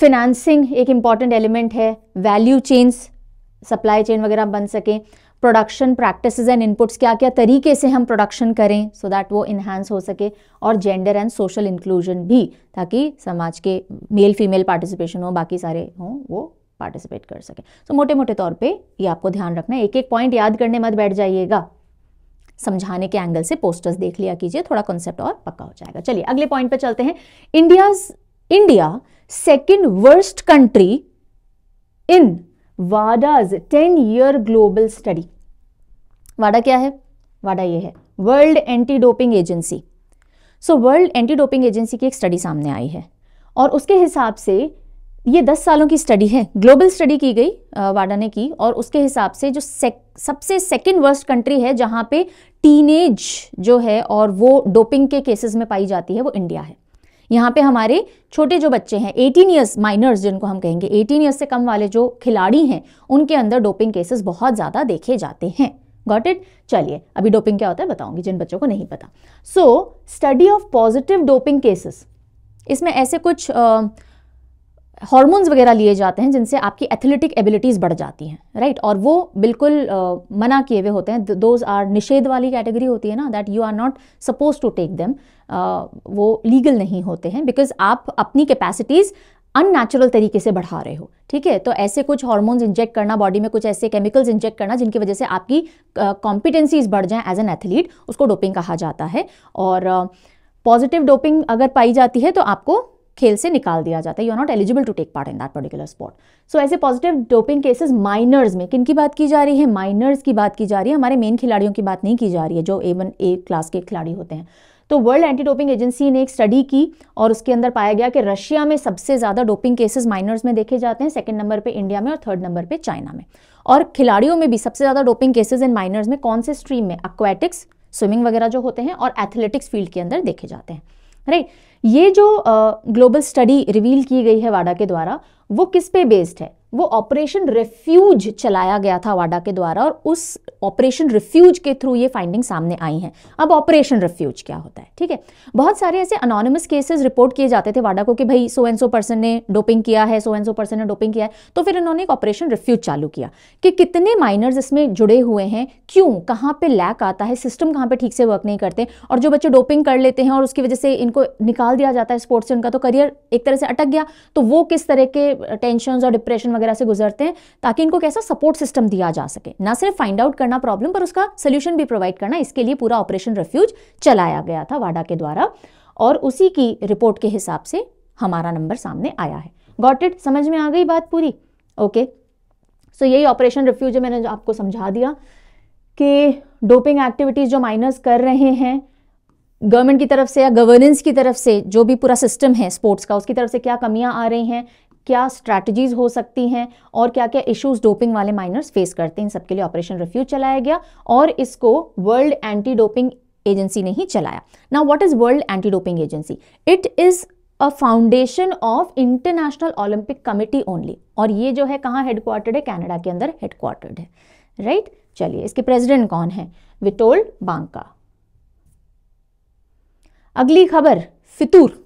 फिनेंसिंग एक इम्पॉर्टेंट एलिमेंट है वैल्यू चेन्स सप्लाई चेन वगैरह बन सकें प्रोडक्शन प्रैक्टिस एंड इनपुट्स क्या क्या तरीके से हम प्रोडक्शन करें सो so दैट वो इन्हांस हो सके और जेंडर एंड सोशल इंक्लूजन भी ताकि समाज के मेल फीमेल पार्टिसिपेशन हो बाकी सारे हों वो पार्टिसिपेट कर सके सो so, मोटे मोटे तौर पे ये आपको ध्यान रखना है एक एक पॉइंट याद करने मत बैठ जाइएगा समझाने के एंगल से पोस्टर्स देख लिया कीजिए थोड़ा कॉन्सेप्ट और पक्का हो जाएगा चलिए अगले पॉइंट पे चलते हैं India India second worst country in WADA's ten year global study वाडा क्या है वाडा ये है World Anti Doping Agency so World Anti Doping Agency की एक स्टडी सामने आई है और उसके हिसाब से ये दस सालों की स्टडी है ग्लोबल स्टडी की गई वाडा ने की और उसके हिसाब से जो सेक, सबसे सेकेंड वर्स्ट कंट्री है जहाँ पे टीनेज जो है और वो डोपिंग के केसेस में पाई जाती है वो इंडिया है यहाँ पे हमारे छोटे जो बच्चे हैं एटीन ईयर्स माइनर्स जिनको हम कहेंगे एटीन ईयर्स से कम वाले जो खिलाड़ी हैं उनके अंदर डोपिंग केसेस बहुत ज़्यादा देखे जाते हैं गॉट इट चलिए अभी डोपिंग क्या होता है बताऊंगी जिन बच्चों को नहीं पता so study of positive doping cases इसमें ऐसे कुछ uh, हॉर्मोन्स वगैरह लिए जाते हैं जिनसे आपकी एथलेटिक एबिलिटीज़ बढ़ जाती हैं राइट और वो बिल्कुल uh, मना किए हुए होते हैं दोज आर निषेध वाली कैटेगरी होती है ना that you are not suppose to take them वो लीगल नहीं होते हैं बिकॉज आप अपनी कैपेसिटीज़ अननेचुरल तरीके से बढ़ा रहे हो ठीक है तो ऐसे कुछ हार्मोन्स इंजेक्ट करना बॉडी में कुछ ऐसे केमिकल्स इंजेक्ट करना जिनकी वजह से आपकी कॉम्पिटेंसीज uh, बढ़ जाएं एज एन एथलीट उसको डोपिंग कहा जाता है और पॉजिटिव uh, डोपिंग अगर पाई जाती है तो आपको खेल से निकाल दिया जाता है you are not eligible to take part in that particular sport so ऐसे पॉजिटिव डोपिंग केसेस माइनर्स में किन की बात की जा रही है माइनर्स की बात की जा रही है हमारे मेन खिलाड़ियों की बात नहीं की जा रही है जो ए वन ए क्लास के खिलाड़ी होते हैं तो वर्ल्ड एंटी डोपिंग एजेंसी ने एक स्टडी की और उसके अंदर पाया गया कि रशिया में सबसे ज़्यादा डोपिंग केसेस माइनर्स में देखे जाते हैं सेकंड नंबर पे इंडिया में और थर्ड नंबर पे चाइना में और खिलाड़ियों में भी सबसे ज़्यादा डोपिंग केसेस इन माइनर्स में कौन से स्ट्रीम में अक्वेटिक्स स्विमिंग वगैरह जो होते हैं और एथलेटिक्स फील्ड के अंदर देखे जाते हैं राइट ये जो ग्लोबल स्टडी रिवील की गई है वाडा के द्वारा वो किस पे बेस्ड है वो ऑपरेशन रिफ्यूज चलाया गया था वाडा के द्वारा और उस ऑपरेशन रिफ्यूज के थ्रू ये फाइंडिंग सामने आई हैं अब ऑपरेशन रेफ्यूज क्या होता है ठीक है बहुत सारे ऐसे अनोनमस केसेस रिपोर्ट किए जाते थे वाडा को कि भाई सो एंड सो पर्सन ने डोपिंग किया है सो एंड सो पर्सन ने डोपिंग किया है तो फिर इन्होंने एक ऑपरेशन रिफ्यूज चालू किया कि कितने माइनर्स इसमें जुड़े हुए हैं क्यों कहाँ पर लैक आता है सिस्टम कहाँ पर ठीक से वर्क नहीं करते और जो बच्चे डोपिंग कर लेते हैं और उसकी वजह से इनको निकाल दिया जाता है स्पोर्ट्स से उनका तो करियर एक तरह से अटक गया तो वो किस तरह के टेंशन और डिप्रेशन वगैरह से गुजरते हैं ताकि इनको कैसा सपोर्ट सिस्टम दिया जा सके ना सिर्फ फाइंड आउट करना प्रॉब्लम पर उसका सोल्यूशन भी प्रोवाइड करना इसके लिए पूरा ऑपरेशन रेफ्यूज चलाया गया था वाडा के द्वारा और उसी की रिपोर्ट के हिसाब से हमारा नंबर सामने आया है गॉट इट समझ में आ गई बात पूरी ओके सो so, यही ऑपरेशन रिफ्यूज मैंने आपको समझा दिया कि डोपिंग एक्टिविटीज़ जो माइनर्स कर रहे हैं गवर्नमेंट की तरफ से या गवर्नेंस की तरफ से जो भी पूरा सिस्टम है स्पोर्ट्स का उसकी तरफ से क्या कमियां आ रही हैं क्या स्ट्रैटेजीज हो सकती हैं और क्या क्या इश्यूज डोपिंग वाले माइनर्स फेस करते हैं इन सबके लिए ऑपरेशन रिफ्यूज चलाया गया और इसको वर्ल्ड एंटी डोपिंग एजेंसी ने ही चलाया now what is World Anti Doping Agency it is a foundation of International Olympic Committee only और ये जो है कहाँ हेडक्वार्टर्ड है कैनेडा के अंदर हेडक्वार्टर्ड है राइट right? चलिए इसके प्रेसिडेंट कौन है विटोल बांका अगली खबर फितूर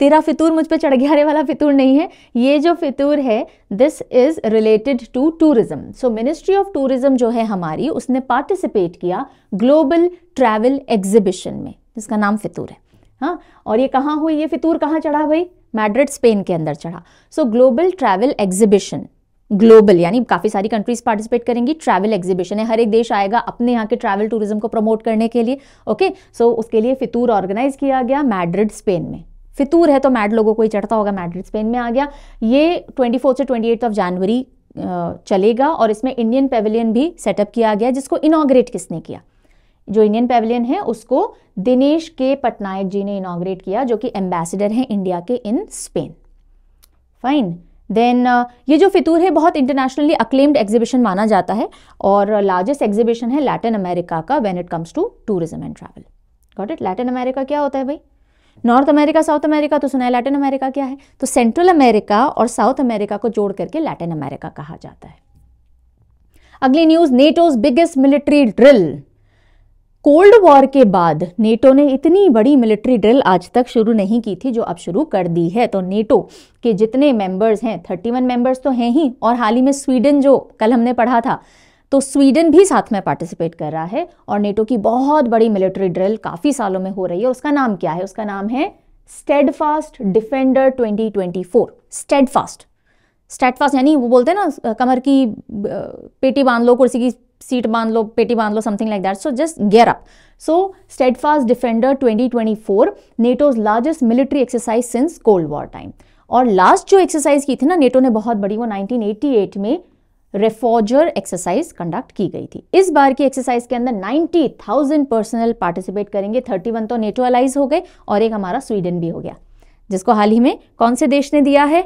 तेरा फितूर मुझ पर चढ़ गया रे वाला फितूर नहीं है ये जो फितूर है this is related to tourism so ministry of tourism जो है हमारी उसने पार्टिसिपेट किया ग्लोबल ट्रैवल एग्जिबिशन में जिसका नाम फितूर है हाँ और ये कहाँ हुई ये फितूर कहाँ चढ़ा भाई मैड्रिड स्पेन के अंदर चढ़ा so global travel exhibition global यानी काफ़ी सारी कंट्रीज पार्टिसिपेट करेंगी ट्रैवल एग्जिबिशन है हर एक देश आएगा अपने यहाँ के ट्रैवल टूरिज्म को प्रमोट करने के लिए ओके okay? सो so, उसके लिए फितूर ऑर्गेनाइज किया गया मैड्रिड स्पेन में फितूर है तो मैड लोगों को ही चढ़ता होगा मैड्रिड स्पेन में आ गया ये ट्वेंटी से ट्वेंटी ऑफ जनवरी चलेगा और इसमें इंडियन पेविलियन भी सेटअप किया गया जिसको इनाग्रेट किसने किया जो इंडियन पेविलियन है उसको दिनेश के पटनायक जी ने इनाग्रेट किया जो कि एम्बेसडर हैं इंडिया के इन स्पेन फाइन देन ये जो फितूर है बहुत इंटरनेशनली अक्लेम्ड एग्जीबिशन माना जाता है और लार्जेस्ट एग्जीबिशन है लैटिन अमेरिका का when it comes to tourism and travel got it Latin America क्या होता है भाई नॉर्थ अमेरिका साउथ अमेरिका तो सुना है लैटिन अमेरिका क्या है तो सेंट्रल अमेरिका और साउथ अमेरिका को जोड़ करके लैटिन अमेरिका कहा जाता है अगली news NATO's biggest military drill cold war के बाद नेटो ने इतनी बड़ी मिलिट्री ड्रिल आज तक शुरू नहीं की थी जो अब शुरू कर दी है तो नेटो के जितने मेंबर्स हैं 31 मेंबर्स तो हैं ही और हाल ही में स्वीडन जो कल हमने पढ़ा था तो स्वीडन भी साथ में पार्टिसिपेट कर रहा है और नेटो की बहुत बड़ी मिलिट्री ड्रिल काफ़ी सालों में हो रही है उसका नाम क्या है उसका नाम है स्टेडफास्ट डिफेंडर 2024 स्टेडफास्ट स्टेडफास्ट यानी वो बोलते हैं ना कमर की पेटी बांध लो कुर्सी की सीट बांध लो पेटी बांध लो something like that so just gear up so Steadfast Defender 2024 NATO's largest military exercise since cold war time और लास्ट जो एक्सरसाइज की थी ना नेटो ने बहुत बड़ी वो 1988 में रेफोजर एक्सरसाइज कंडक्ट की गई थी इस बार की एक्सरसाइज के अंदर 90,000 पर्सनल पार्टिसिपेट करेंगे 31 तो नेटो अलाइज हो गए और एक हमारा स्वीडन भी हो गया जिसको हाल ही में कौन से देश ने दिया है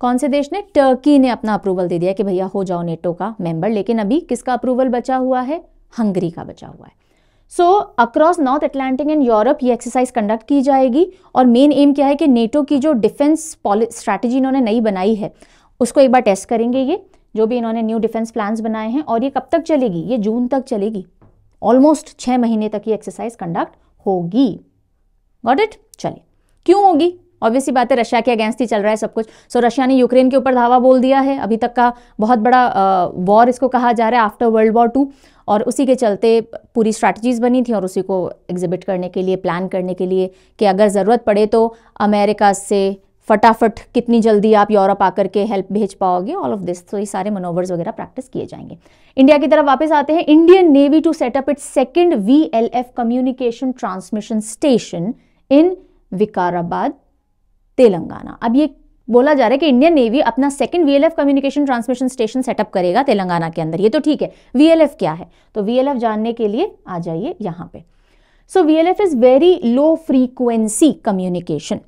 कौन से देश ने टर्की ने अपना अप्रूवल दे दिया कि भैया हो जाओ नेटो का मेंबर लेकिन अभी किसका अप्रूवल बचा हुआ है हंगरी का बचा हुआ है so across north Atlantic and Europe ये एक्सरसाइज कंडक्ट की जाएगी और मेन एम क्या है कि नेटो की जो डिफेंस स्ट्रैटेजी इन्होंने नई बनाई है उसको एक बार टेस्ट करेंगे ये जो भी इन्होंने न्यू डिफेंस प्लान्स बनाए हैं और ये कब तक चलेगी ये जून तक चलेगी ऑलमोस्ट छः महीने तक ये एक्सरसाइज कंडक्ट होगी गॉट इट चलिए क्यों होगी ऑब्वियसली बात है रशिया के अगेंस्ट ही चल रहा है सब कुछ सो so, रशिया ने यूक्रेन के ऊपर धावा बोल दिया है अभी तक का बहुत बड़ा वॉर इसको कहा जा रहा है आफ्टर वर्ल्ड वॉर टू और उसी के चलते पूरी स्ट्रैटेजीज बनी थी और उसी को एग्जिबिट करने के लिए प्लान करने के लिए कि अगर ज़रूरत पड़े तो अमेरिका से फटाफट कितनी जल्दी आप यूरोप आकर के हेल्प भेज पाओगे ऑल ऑफ दिस तो ये सारे मनोवर्स वगैरह प्रैक्टिस किए जाएंगे इंडिया की तरफ वापस आते हैं Indian navy to set up its second V L F communication transmission station in Vikarabad Telangana अब ये बोला जा रहा है कि इंडियन नेवी अपना second VLF communication transmission station set up करेगा तेलंगाना के अंदर ये तो ठीक है वीएलएफ क्या है तो वीएलएफ जानने के लिए आ जाइए यहाँ पे so VLF is very low frequency communication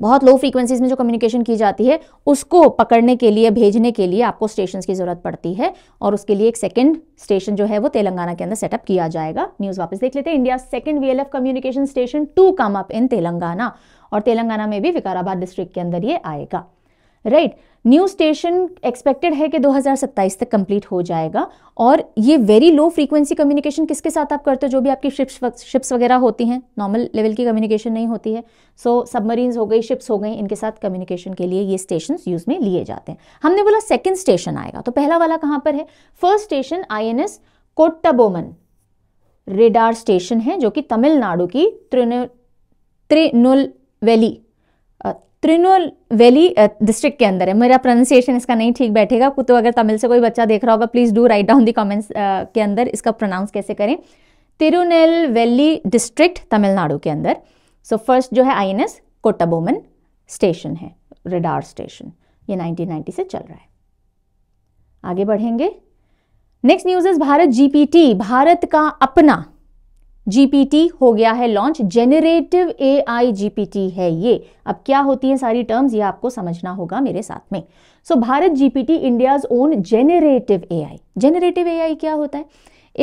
बहुत लो फ्रीक्वेंसीज में जो कम्युनिकेशन की जाती है उसको पकड़ने के लिए भेजने के लिए आपको स्टेशन की ज़रूरत पड़ती है और उसके लिए एक सेकेंड स्टेशन जो है वो तेलंगाना के अंदर सेटअप किया जाएगा न्यूज़ वापस देख लेते हैं India second V communication station to come up in Telangana और तेलंगाना में भी विकाराबाद डिस्ट्रिक्ट के अंदर ये आएगा right right? New station expected है कि 2027 तक कंप्लीट हो जाएगा और ये वेरी लो फ्रीक्वेंसी कम्युनिकेशन किसके साथ आप करते हो जो भी आपकी शिप्स शिप्स वगैरह होती हैं नॉर्मल लेवल की कम्युनिकेशन नहीं होती है सो so, सबमरीन्स हो गई शिप्स हो गई इनके साथ कम्युनिकेशन के लिए ये स्टेशन यूज़ में लिए जाते हैं हमने बोला सेकेंड स्टेशन आएगा तो पहला वाला कहाँ पर है first station I N S Kattabomman radar station है जो कि तमिलनाडु की त्रिन त्रिनुल वैली त्रिनोल वैली डिस्ट्रिक्ट के अंदर है मेरा प्रोनाउंसिएशन इसका नहीं ठीक बैठेगा तो अगर तमिल से कोई बच्चा देख रहा होगा please do write down the comments के अंदर इसका प्रोनाउंस कैसे करें तिरुनेल वैली डिस्ट्रिक्ट तमिलनाडु के अंदर सो so, फर्स्ट जो है I N S Kattabomman station है रेडार स्टेशन ये 1990 से चल रहा है आगे बढ़ेंगे next news is Bharat GPT Bharat का अपना जीपीटी हो गया है लॉन्च जेनरेटिव एआई जीपीटी है ये अब क्या होती है सारी टर्म्स ये आपको समझना होगा मेरे साथ में so so, Bharat GPT India's own generative AI generative AI क्या होता है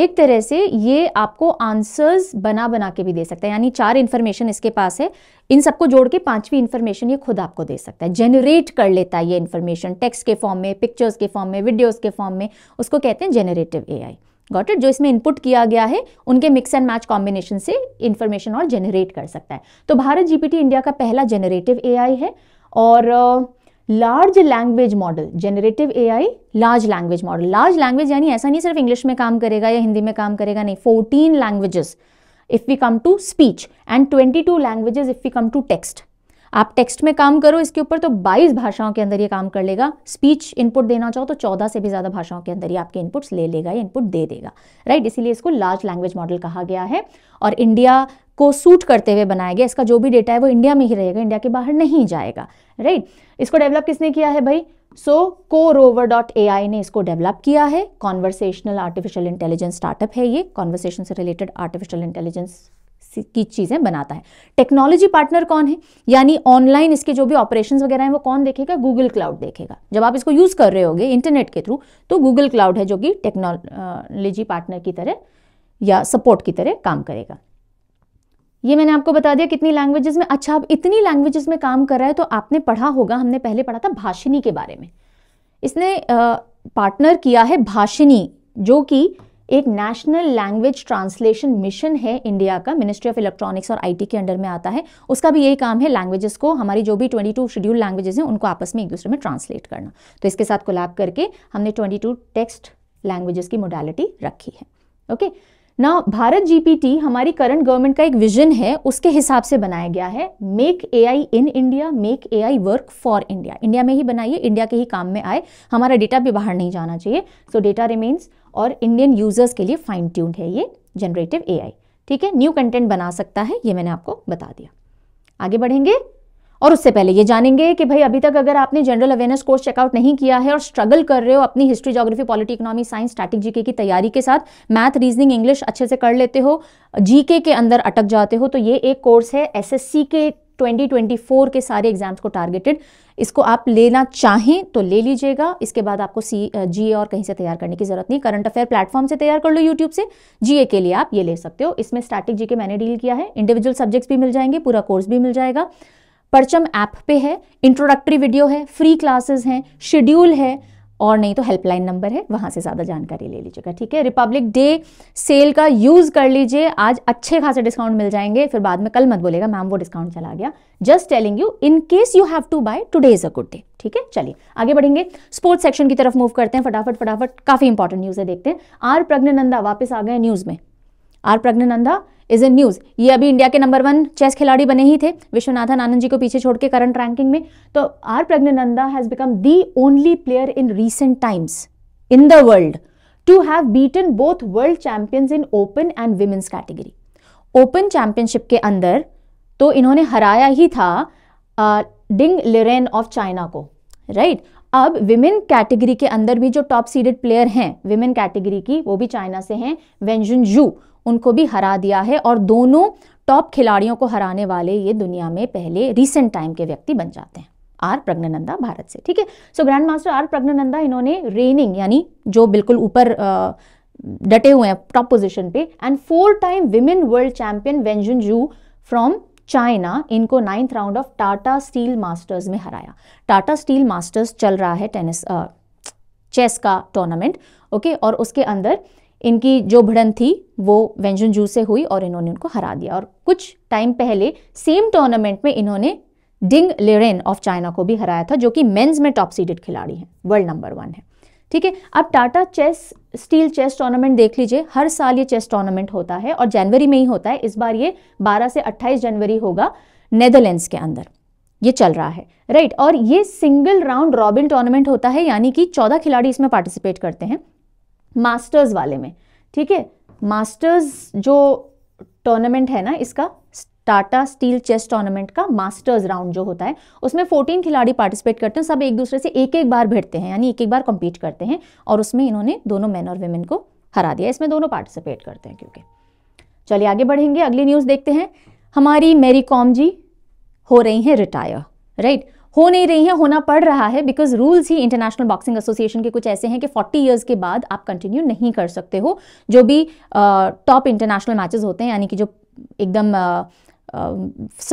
एक तरह से ये आपको आंसर्स बना बना के भी दे सकता है यानी चार इन्फॉर्मेशन इसके पास है इन सबको जोड़ के पांचवी इन्फॉर्मेशन ये खुद आपको दे सकता है जेनरेट कर लेता है ये इन्फॉर्मेशन टेक्स्ट के फॉर्म में पिक्चर्स के फॉर्म में वीडियोस के फॉर्म में उसको कहते हैं जेनरेटिव एआई गॉट इट जो इसमें इनपुट किया गया है उनके मिक्स एंड मैच कॉम्बिनेशन से इन्फॉर्मेशन और जनरेट कर सकता है तो भारत जीपीटी इंडिया का पहला जनरेटिव एआई है और large language model generative AI large language model large language यानी ऐसा नहीं सिर्फ इंग्लिश में काम करेगा या हिंदी में काम करेगा नहीं fourteen languages if we come to speech and twenty two languages if we come to text आप टेक्स्ट में काम करो इसके ऊपर तो 22 भाषाओं के अंदर ये काम कर लेगा स्पीच इनपुट देना चाहो तो 14 से भी ज़्यादा भाषाओं के अंदर ही आपके इनपुट्स ले लेगा या इनपुट दे देगा राइट इसीलिए इसको लार्ज लैंग्वेज मॉडल कहा गया है और इंडिया को सूट करते हुए बनाया गया इसका जो भी डेटा है वो इंडिया में ही रहेगा इंडिया के बाहर नहीं जाएगा राइट इसको डेवलप किसने किया है भाई सो को रोवर डॉट ए आई ने इसको डेवलप किया है कॉन्वर्सेशनल आर्टिफिशियल इंटेलिजेंस स्टार्टअप है ये कॉन्वर्सेशन से रिलेटेड आर्टिफिशियल इंटेलिजेंस की चीज़ें बनाता है टेक्नोलॉजी पार्टनर कौन है यानी ऑनलाइन इसके जो भी ऑपरेशंस वगैरह हैं वो कौन देखेगा गूगल क्लाउड देखेगा जब आप इसको यूज़ कर रहे होगे इंटरनेट के थ्रू तो गूगल क्लाउड है जो कि टेक्नोलॉजी पार्टनर की तरह या सपोर्ट की तरह काम करेगा ये मैंने आपको बता दिया कितनी लैंग्वेजेस में अच्छा आप इतनी लैंग्वेजेस में काम कर रहा है तो आपने पढ़ा होगा हमने पहले पढ़ा था भाषिनी के बारे में इसने पार्टनर किया है भाषिनी जो कि एक नेशनल लैंग्वेज ट्रांसलेशन मिशन है इंडिया का मिनिस्ट्री ऑफ इलेक्ट्रॉनिक्स और आईटी के अंडर में आता है उसका भी यही काम है लैंग्वेजेस को हमारी जो भी 22 शेड्यूल लैंग्वेजेस हैं उनको आपस में एक दूसरे में ट्रांसलेट करना तो इसके साथ कोलैब करके हमने 22 टेक्स्ट लैंग्वेजेस की मोडालिटी रखी है ओके okay? ना भारत जीपीटी हमारी करंट गवर्नमेंट का एक विजन है उसके हिसाब से बनाया गया है make AI in India make AI work for India India में ही बनाइए इंडिया के ही काम में आए हमारा डेटा भी बाहर नहीं जाना चाहिए सो डेटा रिमेन्स और इंडियन यूजर्स के लिए फाइन ट्यून है ये जनरेटिव एआई ठीक है न्यू कंटेंट बना सकता है ये मैंने आपको बता दिया आगे बढ़ेंगे और उससे पहले ये जानेंगे कि भाई अभी तक अगर आपने जनरल अवेयरनेस कोर्स चेकआउट नहीं किया है और स्ट्रगल कर रहे हो अपनी history geography polity economy science static GK की तैयारी के साथ मैथ रीजनिंग इंग्लिश अच्छे से कर लेते हो जीके के अंदर अटक जाते हो तो ये एक कोर्स है एसएससी के 2024 के सारे एग्जाम्स को टारगेटेड इसको आप लेना चाहें तो ले लीजिएगा इसके बाद आपको सी जी और कहीं से तैयार करने की जरूरत नहीं करंट अफेयर प्लेटफॉर्म से तैयार कर लो यूट्यूब से जीए के लिए आप ये ले सकते हो इसमें स्टैटिक जी के मैंने डील किया है इंडिविजुअल सब्जेक्ट्स भी मिल जाएंगे पूरा कोर्स भी मिल जाएगा परचम ऐप पे है इंट्रोडक्टरी वीडियो है फ्री क्लासेस हैं शेड्यूल है और नहीं तो हेल्पलाइन नंबर है वहाँ से ज़्यादा जानकारी ले लीजिएगा ठीक है रिपब्लिक डे सेल का यूज़ कर लीजिए आज अच्छे खासे डिस्काउंट मिल जाएंगे फिर बाद में कल मत बोलेगा मैम वो डिस्काउंट चला गया just telling you in case you have to buy today is a good day ठीक है चलिए आगे बढ़ेंगे स्पोर्ट्स सेक्शन की तरफ मूव करते हैं फटाफट फटाफट काफ़ी इंपॉर्टेंट न्यूज़ है देखते हैं आर प्रज्ञानंदा वापस आ गए न्यूज़ में R Praggnanandhaa is in news ये अभी इंडिया के नंबर वन चेस खिलाड़ी बने ही थे विश्वनाथन आनंद जी को पीछे छोड़ के करंट रैंकिंग में तो R Praggnanandhaa has become the only player in recent times in the world to have beaten both world champions in open and women's category open championship के अंदर तो इन्होंने हराया ही था डिंग लिरेन ऑफ चाइना को राइट right? अब विमेन कैटेगरी के अंदर भी जो टॉप सीडेड प्लेयर हैं विमेन कैटेगरी की वो भी चाइना से हैं वेंजुन जू उनको भी हरा दिया है और दोनों टॉप खिलाड़ियों को हराने वाले ये दुनिया में पहले रिसेंट टाइम के व्यक्ति बन जाते हैं आर प्रज्ञानंदा भारत से ठीक है so grand master R Praggnanandhaa इन्होंने रेनिंग यानी जो बिल्कुल ऊपर डटे हुए हैं टॉप पोजिशन पे and four time women world champion Wenjun Ju from China इनको ninth round of Tata Steel Masters में हराया टाटा स्टील मास्टर्स चल रहा है टेनिस चेस का टूर्नामेंट ओके और उसके अंदर इनकी जो भिड़न थी वो व्यंजन जू से हुई और इन्होंने उनको हरा दिया और कुछ टाइम पहले सेम टूर्नामेंट में इन्होंने डिंग लेरेन ऑफ चाइना को भी हराया था जो कि मेंस में टॉप सीडेड खिलाड़ी हैं वर्ल्ड नंबर वन है ठीक है अब Tata chess steel chess tournament देख लीजिए हर साल ये चेस टूर्नामेंट होता है और जनवरी में ही होता है इस बार ये 12 से 28 जनवरी होगा नेदरलैंड्स के अंदर ये चल रहा है राइट और ये सिंगल राउंड रॉबिन टूर्नामेंट होता है यानी कि 14 खिलाड़ी इसमें पार्टिसिपेट करते हैं मास्टर्स वाले में ठीक है मास्टर्स जो टूर्नामेंट है ना इसका टाटा स्टील चेस टूर्नामेंट का मास्टर्स राउंड जो होता है उसमें 14 खिलाड़ी पार्टिसिपेट करते हैं सब एक दूसरे से एक एक बार भिड़ते हैं यानी एक एक बार कम्पीट करते हैं और उसमें इन्होंने दोनों मैन और वेमेन को हरा दिया इसमें दोनों पार्टिसिपेट करते हैं क्योंकि चलिए आगे बढ़ेंगे अगली न्यूज़ देखते हैं हमारी मेरी कॉम जी हो रही हैं रिटायर राइट हो नहीं रही हैं होना पड़ रहा है बिकॉज रूल्स ही इंटरनेशनल बॉक्सिंग एसोसिएशन के कुछ ऐसे हैं कि 40 ईयर्स के बाद आप कंटिन्यू नहीं कर सकते हो जो भी टॉप इंटरनेशनल मैचेस होते हैं यानी कि जो एकदम uh, uh,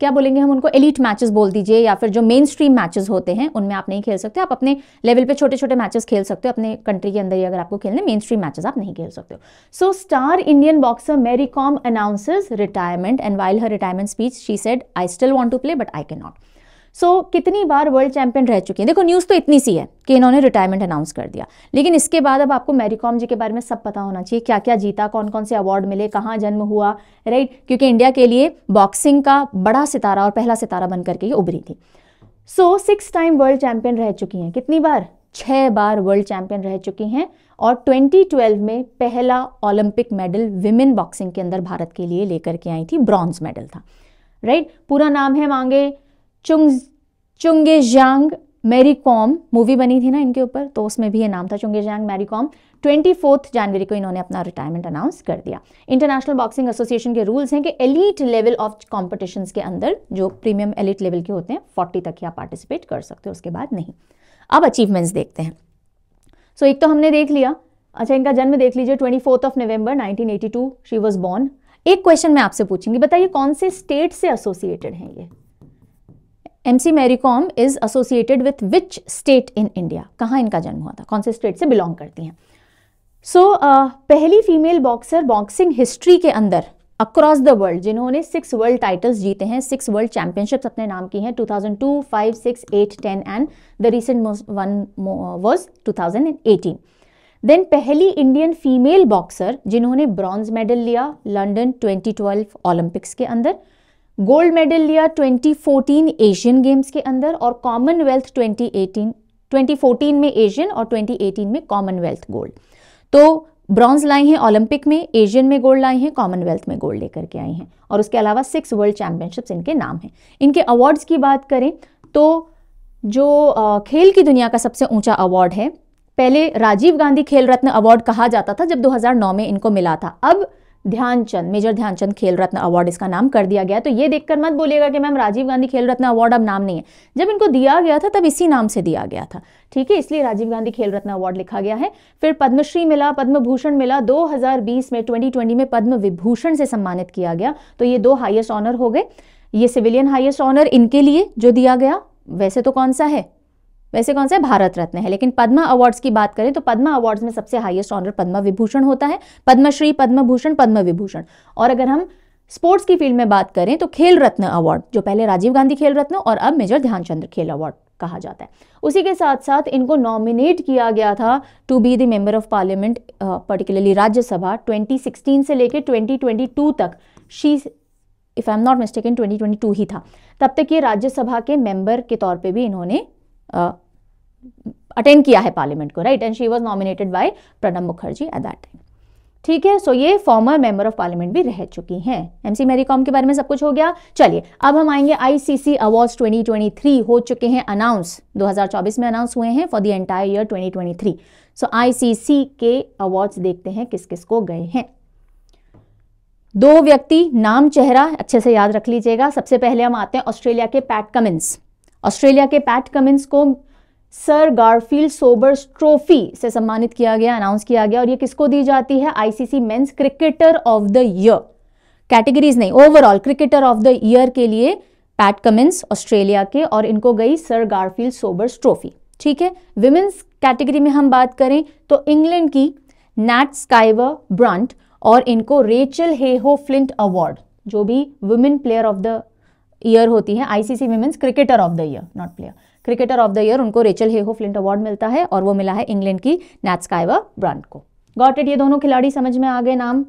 क्या बोलेंगे हम उनको एलिट मैचेस बोल दीजिए या फिर जो मेन स्ट्रीम मैचेस होते हैं उनमें आप नहीं खेल सकते आप अपने लेवल पे छोटे छोटे मैचेस खेल सकते हो अपने कंट्री के अंदर ही अगर आपको खेलने मेन स्ट्रीम मैचेस आप नहीं खेल सकते हो so star Indian boxer Mary Kom announces retirement and while her retirement speech she said I still want to play but I can not so so, कितनी बार वर्ल्ड चैंपियन रह चुकी हैं देखो न्यूज़ तो इतनी सी है कि इन्होंने रिटायरमेंट अनाउंस कर दिया लेकिन इसके बाद अब आपको मैरी कॉम जी के बारे में सब पता होना चाहिए क्या क्या जीता कौन कौन से अवार्ड मिले कहाँ जन्म हुआ राइट क्योंकि इंडिया के लिए बॉक्सिंग का बड़ा सितारा और पहला सितारा बन करके ये उभरी थी so six time world champion रह चुकी हैं कितनी बार छः बार वर्ल्ड चैंपियन रह चुकी हैं और 2012 में पहला ओलंपिक मेडल विमेन बॉक्सिंग के अंदर भारत के लिए लेकर के आई थी ब्रॉन्ज मेडल था राइट पूरा नाम है मांगे चुंग Chungneijang Mary Kom movie बनी थी ना इनके ऊपर तो उसमें भी ये नाम था Chungneijang Mary Kom twenty fourth जनवरी को इन्होंने अपना रिटायरमेंट अनाउंस कर दिया इंटरनेशनल बॉक्सिंग एसोसिएशन के रूल्स हैं कि एलिट लेवल ऑफ कॉम्पिटिशन के अंदर जो प्रीमियम एलिट लेवल के होते हैं फोर्टी तक ही आप पार्टिसिपेट कर सकते हो उसके बाद नहीं अब अचीवमेंट्स देखते हैं सो so, एक तो हमने देख लिया अच्छा इनका जन्म देख लीजिए twenty fourth of November 1982 she was born एक क्वेश्चन मैं आपसे पूछूंगी बताइए कौन से स्टेट से एसोसिएटेड हैं ये M C Mary Kom is associated with which state in India कहाँ इनका जन्म हुआ था कौन से स्टेट से बिलोंग करती हैं सो so, uh, पहली फीमेल बॉक्सर बॉक्सिंग हिस्ट्री के अंदर अक्रॉस द वर्ल्ड जिन्होंने सिक्स वर्ल्ड टाइटल्स जीते हैं सिक्स वर्ल्ड चैंपियनशिप्स अपने नाम की हैं 2002, 5, 6, 8, 10 and the recent most one and eighteen then पहली इंडियन फीमेल बॉक्सर जिन्होंने ब्रॉन्ज मेडल लिया लंडन ट्वेंटी ट्वेल्व ओलंपिक्स के अंदर गोल्ड मेडल लिया 2014 एशियन गेम्स के अंदर और कॉमनवेल्थ 2018 2014 में एशियन और 2018 में कॉमनवेल्थ गोल्ड तो ब्रॉन्ज लाई हैं ओलंपिक में एशियन में गोल्ड लाए हैं कॉमनवेल्थ में गोल्ड लेकर के आई हैं और उसके अलावा सिक्स वर्ल्ड चैंपियनशिप्स इनके नाम हैं इनके अवार्ड्स की बात करें तो जो खेल की दुनिया का सबसे ऊंचा अवार्ड है पहले राजीव गांधी खेल रत्न अवार्ड कहा जाता था जब 2009 में इनको मिला था अब ध्यानचंद मेजर ध्यानचंद खेल रत्न अवार्ड इसका नाम कर दिया गया तो ये देखकर मत बोलिएगा कि मैम राजीव गांधी खेल रत्न अवार्ड अब नाम नहीं है जब इनको दिया गया था तब इसी नाम से दिया गया था ठीक है इसलिए राजीव गांधी खेल रत्न अवार्ड लिखा गया है फिर पद्मश्री मिला पद्म भूषण मिला 2020 में 2020 में पद्म विभूषण से सम्मानित किया गया तो ये दो हाइएस्ट ऑनर हो गए ये सिविलियन हाइएस्ट ऑनर इनके लिए जो दिया गया वैसे तो कौन सा है वैसे कौन सा भारत रत्न है लेकिन पद्मा अवार्ड्स की बात करें तो पद्मा अवार्ड्स में सबसे हाईएस्ट ऑनर पद्म विभूषण होता है पद्मश्री पद्म भूषण पद्म विभूषण और अगर हम स्पोर्ट्स की फील्ड में बात करें तो खेल रत्न अवार्ड जो पहले राजीव गांधी खेल रत्न और अब मेजर ध्यानचंद्र खेल अवार्ड कहा जाता है उसी के साथ साथ इनको नॉमिनेट किया गया था to be the member of parliament particularly Rajya Sabha 2016 से लेकर 2022 तक she if I am not mistake twenty 2022 ही था तब तक ये राज्यसभा के मेंबर के तौर पे भी इन्होंने uh, अटेंड किया है पार्लियामेंट को right and she was nominated by Pranab Mukherjee at that time ठीक है सो so ये फॉर्मर मेंबर ऑफ पार्लियामेंट भी रह चुकी हैं एमसी मैरी कॉम के बारे में सब कुछ हो गया चलिए अब हम आएंगे आईसीसी अवार्ड्स 2023 हो चुके हैं अनाउंस 2024 में अनाउंस हुए हैं for the entire year 2023 so so, ICC के अवार्ड्स देखते हैं किस किस को गए हैं दो व्यक्ति नाम चेहरा अच्छे से याद रख लीजिएगा सबसे पहले हम आते हैं ऑस्ट्रेलिया के पैट कमिंस ऑस्ट्रेलिया के पैट कमिंस को सर गारफील्ड सोबर्स ट्रॉफी से सम्मानित किया गया अनाउंस किया गया और ये किसको दी जाती है ICC men's cricketer of the year categories नहीं overall cricketer of the year के लिए पैट कमिंस ऑस्ट्रेलिया के और इनको गई सर गारफील्ड सोबर्स ट्रॉफी ठीक है विमेंस कैटेगरी में हम बात करें तो इंग्लैंड की नैट स्काइवर ब्रांट और इनको रेचल हेहो फ्लिंट अवार्ड जो भी women player of the year होती है ICC women's cricketer of the year not player cricketer of the year उनको रेचल हेहो फ्लिंट अवार्ड मिलता है और वो मिला है इंग्लैंड की नैट्सकाइवा ब्रांड को गॉटेड ये दोनों खिलाड़ी समझ में आ गए नाम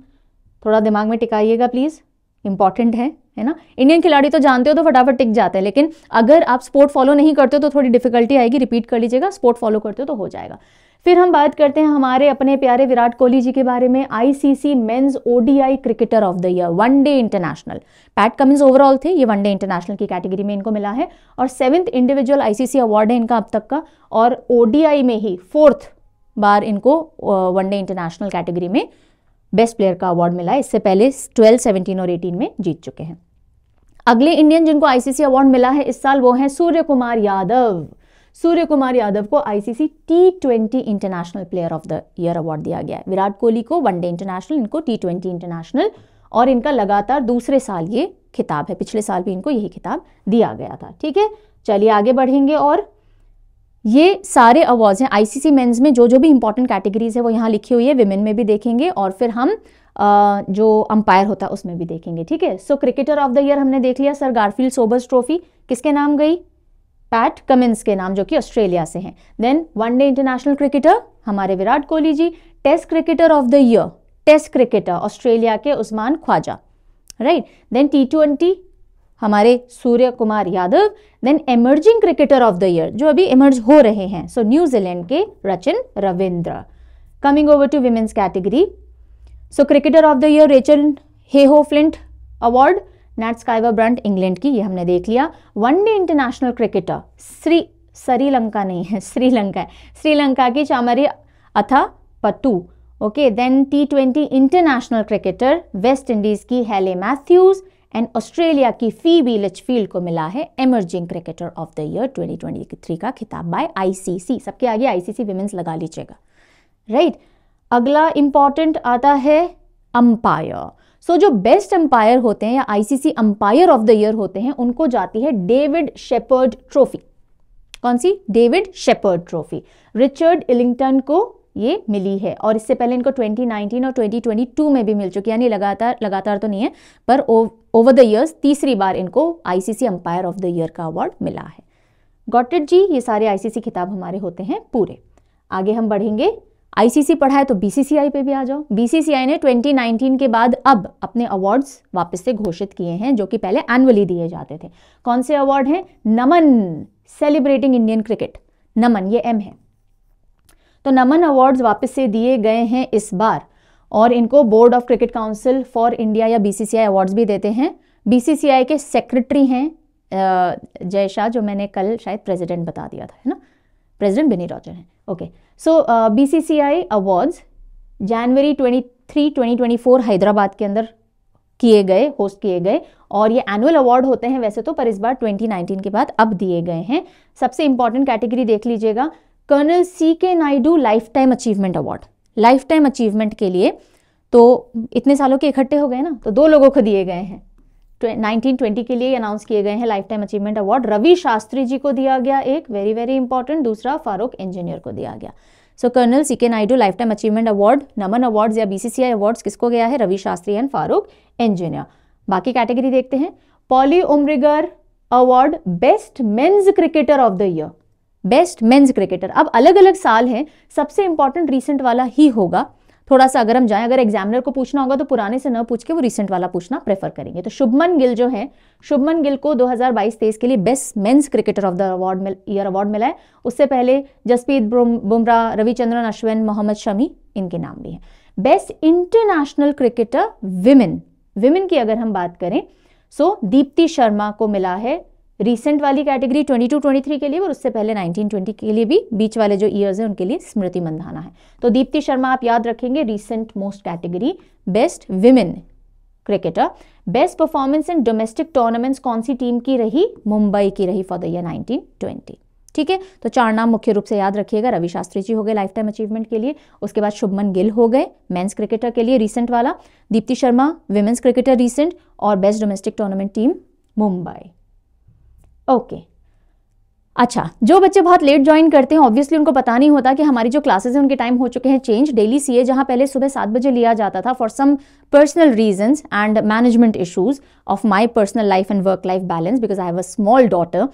थोड़ा दिमाग में टिकाइएगा प्लीज़ इंपॉर्टेंट है है ना इंडियन खिलाड़ी तो जानते हो तो फटाफट टिक जाते हैं लेकिन अगर आप स्पोर्ट फॉलो नहीं करते हो तो थोड़ी डिफिकल्टी आएगी रिपीट कर लीजिएगा स्पोर्ट फॉलो करते हो तो हो जाएगा फिर हम बात करते हैं हमारे अपने प्यारे विराट कोहली जी के बारे में ICC men's ODI cricketer of the year one day international Pat Cummins overall थे ये वनडे इंटरनेशनल की कैटेगरी में इनको मिला है और सेवन्थ इंडिविजुअल आईसीसी अवार्ड है इनका अब तक का और ओडीआई में ही फोर्थ बार इनको वनडे इंटरनेशनल कैटेगरी में बेस्ट प्लेयर का अवार्ड मिला है इससे पहले ट्वेल्व सेवनटीन और एटीन में जीत चुके हैं अगले इंडियन जिनको आईसीसी अवार्ड मिला है इस साल वो हैं सूर्य कुमार यादव सूर्य कुमार यादव को ICC T twenty international player of the year award दिया गया है विराट कोहली को वनडे इंटरनेशनल इनको टी ट्वेंटी इंटरनेशनल और इनका लगातार दूसरे साल ये खिताब है पिछले साल भी इनको यही खिताब दिया गया था ठीक है चलिए आगे बढ़ेंगे और ये सारे अवार्ड्स हैं आईसीसी मेंस में जो जो भी इंपॉर्टेंट कैटेगरीज है वो यहाँ लिखी हुई है विमेन में भी देखेंगे और फिर हम जो अंपायर होता है उसमें भी देखेंगे ठीक है so cricketer of the year हमने देख लिया सर गारफील्ड सोबर्स ट्रॉफी किसके नाम गई पैट कमिंस के नाम जो कि ऑस्ट्रेलिया से हैं देन वनडे इंटरनेशनल क्रिकेटर हमारे Virat Kohli ji test cricketer of the year test cricketer Australia के Usman Khawaja right then T twenty हमारे Suryakumar Yadav then emerging cricketer of the year जो अभी इमर्ज हो रहे हैं सो so, न्यूजीलैंड के Rachin Ravindra coming over to women's category so cricketer of the year Rachael Heyhoe Flint award Nat Sciver Brunt England की ये हमने देख लिया one day international cricketer Sri Sri Lanka नहीं है श्रीलंका है श्रीलंका की Chamari Athapaththu okay then T twenty international cricketer West Indies की हेले मैथ्यूज एंड ऑस्ट्रेलिया की फी बी लचफील्ड को मिला है emerging cricketer of the year 2023 का खिताब बाय आईसीसी सबके आगे आईसीसी वीमेंस लगा लीजिएगा राइट right? अगला इंपॉर्टेंट आता है अंपायर सो so, जो बेस्ट अंपायर होते हैं या ICC umpire of the year होते हैं उनको जाती है डेविड शेपर्ड ट्रॉफी कौन सी David Shepherd trophy Richard Illingworth को ये मिली है और इससे पहले इनको 2019 और 2022 में भी मिल चुकी यानी लगातार लगातार तो नहीं है पर ओवर द ईयर्स तीसरी बार इनको ICC umpire of the year का अवार्ड मिला है गॉटेड जी ये सारे आईसीसी खिताब हमारे होते हैं पूरे आगे हम बढ़ेंगे आईसीसी पढ़ा है तो बीसीसीआई पे भी आ जाओ बीसीसीआई ने 2019 के बाद अब अपने अवार्ड्स वापस से घोषित किए हैं जो कि पहले एनुअली दिए जाते थे कौन से अवार्ड हैं Naman celebrating Indian cricket Naman ये एम है तो नमन अवार्ड्स वापस से दिए गए हैं इस बार और इनको Board of Cricket Council for India या बीसीसीआई अवार्ड भी देते हैं बीसीसीआई के सेक्रेटरी हैं जय शाह जो मैंने कल शायद प्रेसिडेंट बता दिया था है ना प्रेसिडेंट बिनी रॉजर हैं okay so B C C I awards January twenty three twenty twenty four Hyderabad के अंदर किए गए होस्ट किए गए और ये एनुअल अवार्ड होते हैं वैसे तो पर इस बार 2019 के बाद अब दिए गए हैं सबसे इंपॉर्टेंट कैटेगरी देख लीजिएगा colonel C K Naidu lifetime achievement award lifetime achievement के लिए तो इतने सालों के इकट्ठे हो गए ना तो दो लोगों को दिए गए हैं 1920 के लिए अनाउंस किए गए हैं lifetime achievement award Ravi Shastri ji को दिया गया एक वेरी वेरी इंपॉर्टेंट दूसरा फारूक इंजीनियर को दिया गया सो colonel C K Naidu lifetime achievement award Naman awards या बीसीसीआई अवार्ड्स किसको गया है रवि शास्त्री एंड फारूक इंजीनियर बाकी कैटेगरी देखते हैं Polly Umrigar award best men's cricketer of the year best men's cricketer अब अलग अलग साल हैं सबसे इंपॉर्टेंट रिसेंट वाला ही होगा थोड़ा सा अगर हम जाएं अगर एग्जामिनर को पूछना होगा तो पुराने से न पूछ के वो रिसेंट वाला पूछना प्रेफर करेंगे तो शुभमन गिल जो है शुभमन गिल को 2022-23 के लिए best men's cricketer of the award मिल ईयर अवार्ड मिला है उससे पहले जसप्रीत बुमराह रविचंद्रन अश्विन मोहम्मद शमी इनके नाम भी है best international cricketer women women की अगर हम बात करें सो दीप्ति शर्मा को मिला है रिसेंट वाली कैटेगरी 22 23 के लिए और उससे पहले 20 के लिए भी बीच वाले जो ईयर्स हैं उनके लिए स्मृति मंधाना है तो दीप्ति शर्मा आप याद रखेंगे recent most category best women cricketer best performance in domestic tournaments कौन सी टीम की रही मुंबई की रही फॉर द ईयर नाइनटीन ठीक है तो चार नाम मुख्य रूप से याद रखिएगा रवि शास्त्री जी हो गए लाइफ टाइम अचीवमेंट के लिए उसके बाद शुभमन गिल हो गए मेंस क्रिकेटर के लिए रिसेंट वाला Deepti Sharma women's cricketer recent और best domestic tournament team Mumbai okay अच्छा जो बच्चे बहुत लेट ज्वाइन करते हैं ऑब्वियसली उनको पता नहीं होता कि हमारी जो क्लासेस हैं उनके टाइम हो चुके हैं चेंज डेली सीए जहां पहले सुबह सात बजे लिया जाता था for some personal reasons and management issues of my personal life and work life balance because I have a small daughter.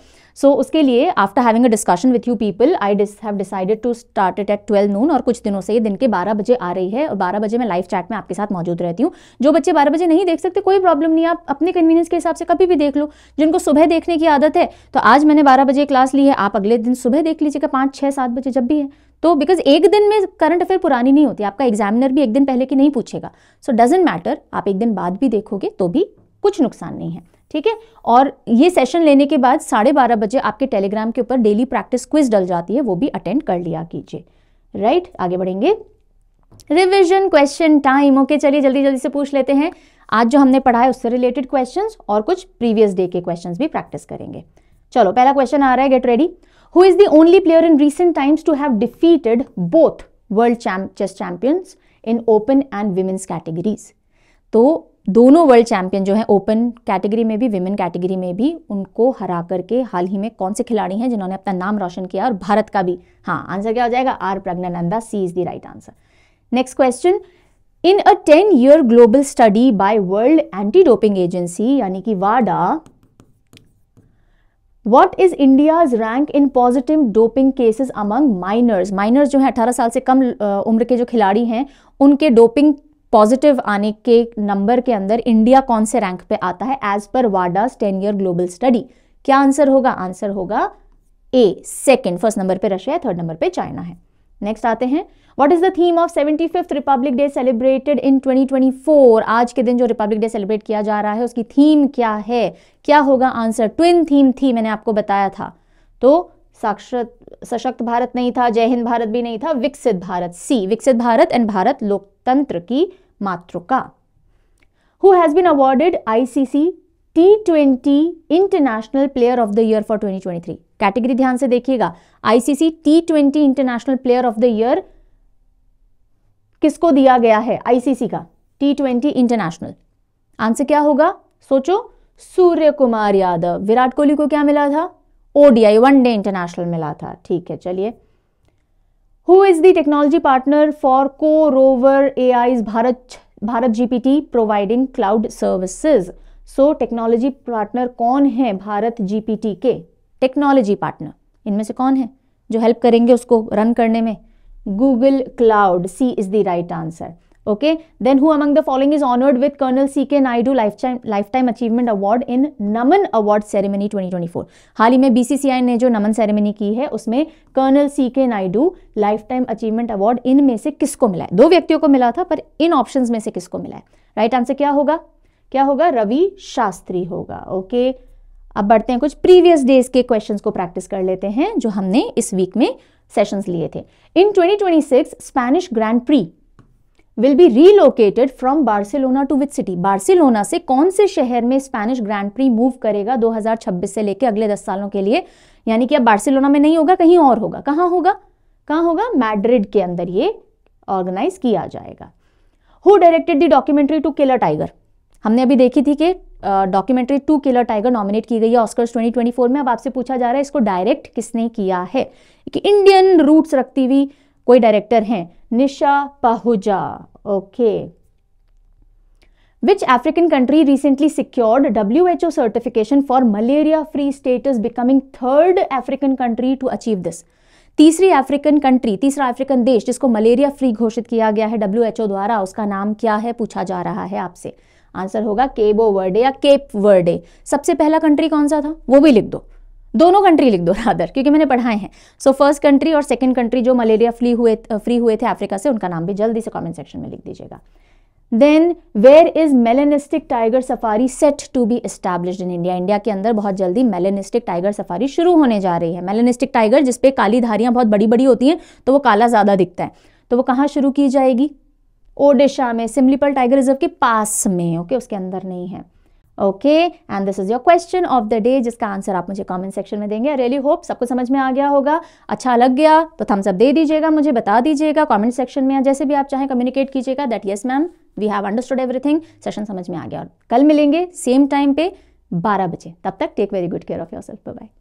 So uske liye after having a discussion with you people, I dis have decided to start it at 12 noon aur kuch dino se ye din ke 12 baje aa rahi hai aur 12 baje main live chat mein aapke sath maujood rehti hu jo bacche 12 बजे नहीं देख सकते कोई प्रॉब्लम नहीं आप अपने कन्वीनियंस के हिसाब से कभी भी देख लो जिनको सुबह देखने की आदत है तो आज मैंने बारह बजे क्लास ली है आप अगले दिन सुबह देख लीजिएगा 5 6 7 baje jab bhi hai तो बिकॉज एक दिन में करंट अफेयर पुरानी नहीं होती आपका एग्जामिनर भी एक दिन पहले की नहीं पूछेगा सो डजेंट मैटर आप एक दिन बाद भी देखोगे तो भी कुछ नुकसान नहीं है ठीक है और ये सेशन लेने के बाद साढ़े बारह बजे आपके टेलीग्राम के ऊपर डेली प्रैक्टिस क्विज डल जाती है वो भी अटेंड कर लिया कीजिए राइट right? आगे बढ़ेंगे रिविजन क्वेश्चन टाइम ओके चलिए जल्दी जल्दी से पूछ लेते हैं आज जो हमने पढ़ा है उससे रिलेटेड क्वेश्चंस और कुछ प्रीवियस डे के क्वेश्चंस भी प्रैक्टिस करेंगे चलो पहला क्वेश्चन आ रहा है get ready who is the only player in recent times to have defeated both world champ chess champions in open and women's categories. तो दोनों वर्ल्ड चैंपियन जो हैं ओपन कैटेगरी में भी विमेन कैटेगरी में भी उनको हरा करके हाल ही में कौन से खिलाड़ी हैं जिन्होंने अपना नाम रोशन किया और भारत का भी हाँ आंसर क्या हो जाएगा R Praggnanandhaa C is the right answer next question in a ten year global study by World Anti Doping Agency यानी कि वाडा what is India's rank in positive doping cases among minors minors जो है अठारह साल से कम उम्र के जो खिलाड़ी हैं उनके डोपिंग पॉजिटिव आने के नंबर के अंदर इंडिया कौन से रैंक पे आता है एज पर WADA's ten year global study क्या आंसर होगा आंसर होगा ए सेकेंड फर्स्ट नंबर पे रशिया है थर्ड नंबर पे चाइना है नेक्स्ट आते हैं what is the theme of seventy fifth republic day celebrated in 2024 आज के दिन जो रिपब्लिक डे सेलिब्रेट किया जा रहा है उसकी थीम क्या है क्या होगा आंसर ट्विन थीम थी मैंने आपको बताया था तो साक्षरत सशक्त भारत नहीं था जय हिंद भारत भी नहीं था विकसित भारत सी विकसित भारत एंड भारत लोकतंत्र की मातृका who has been awarded ICC T twenty international player of the year for 2023 category ध्यान से देखिएगा ICC T twenty international player of the year किसको दिया गया है आईसीसी का टी ट्वेंटी इंटरनेशनल आंसर क्या होगा सोचो सूर्य कुमार यादव विराट कोहली को क्या मिला था ओडीआई वन डे इंटरनेशनल मिला था ठीक है चलिए who is the technology partner for CoRover a Bharat Bharat GPT providing cloud services so technology partner कौन है भारत जीपीटी के टेक्नोलॉजी पार्टनर इनमें से कौन है जो हेल्प करेंगे उसको रन करने में Google cloud C is the right answer okay then who among the following is honored with colonel ck naidu lifetime achievement award in Naman award ceremony 2024 हाल ही में बीसीसीआई ने जो नमन सेरेमनी की है उसमें colonel C K Naidu lifetime achievement award इन में से किसको मिला है दो व्यक्तियों को मिला था पर इन ऑप्शंस में से किसको मिला है राइट right आंसर क्या होगा क्या होगा रवि शास्त्री होगा ओके okay? अब बढ़ते हैं कुछ प्रीवियस डेज के क्वेश्चन को प्रैक्टिस कर लेते हैं जो हमने इस वीक में सेशन लिए थे in 2026 Spanish grand prix will be relocated from Barcelona to which city Barcelona से कौन से शहर में स्पेनिश ग्रैंड प्री मूव करेगा 2026 से लेकर अगले 10 सालों के लिए यानी कि अब बार्सिलोना में नहीं होगा कहीं और होगा कहां होगा कहां होगा मैड्रिड के अंदर ये ऑर्गेनाइज किया जाएगा who directed the documentary to kill a tiger हमने अभी देखी थी कि documentary to kill a tiger nominate की गई है ऑस्कर्स 2024 में अब आपसे पूछा जा रहा है इसको डायरेक्ट किसने किया है कि इंडियन रूट्स रखती हुई कोई डायरेक्टर हैं Nisha Pahuja okay country recently secured W H O certification for malaria free status becoming third African country to achieve this तीसरी अफ्रीकन कंट्री तीसरा अफ्रीकन देश जिसको मलेरिया फ्री घोषित किया गया है डब्ल्यू एच ओ द्वारा उसका नाम क्या है पूछा जा रहा है आपसे आंसर होगा Cabo Verde or Cape Verde सबसे पहला कंट्री कौन सा था वो भी लिख दो दोनों कंट्री लिख दो रादर क्योंकि मैंने पढ़ाए हैं सो फर्स्ट कंट्री और सेकंड कंट्री जो मलेरिया फ्री हुए फ्री हुए थे अफ्रीका से उनका नाम भी जल्दी से कमेंट सेक्शन में लिख दीजिएगा then where is melanistic tiger safari set to be establish in India India के अंदर बहुत जल्दी मेलेनिस्टिक टाइगर सफारी शुरू होने जा रही है मेलेनिस्टिक टाइगर जिसपे काली धारियां बहुत बड़ी बड़ी होती हैं तो वो काला ज़्यादा दिखता है तो वो कहाँ शुरू की जाएगी ओडिशा में सिमलीपल टाइगर रिजर्व के पास में ओके okay? उसके अंदर नहीं है okay and this is your question of the day जिसका आंसर आप मुझे कमेंट सेक्शन में देंगे रियली होप सबको समझ में आ गया होगा अच्छा लग गया तो थम्स अप दे दीजिएगा मुझे बता दीजिएगा कमेंट सेक्शन में या जैसे भी आप चाहें कम्युनिकेट कीजिएगा that yes ma'am we have understood everything session समझ में आ गया और कल मिलेंगे सेम टाइम पे बारह बजे तब तक take very good care of yourself bye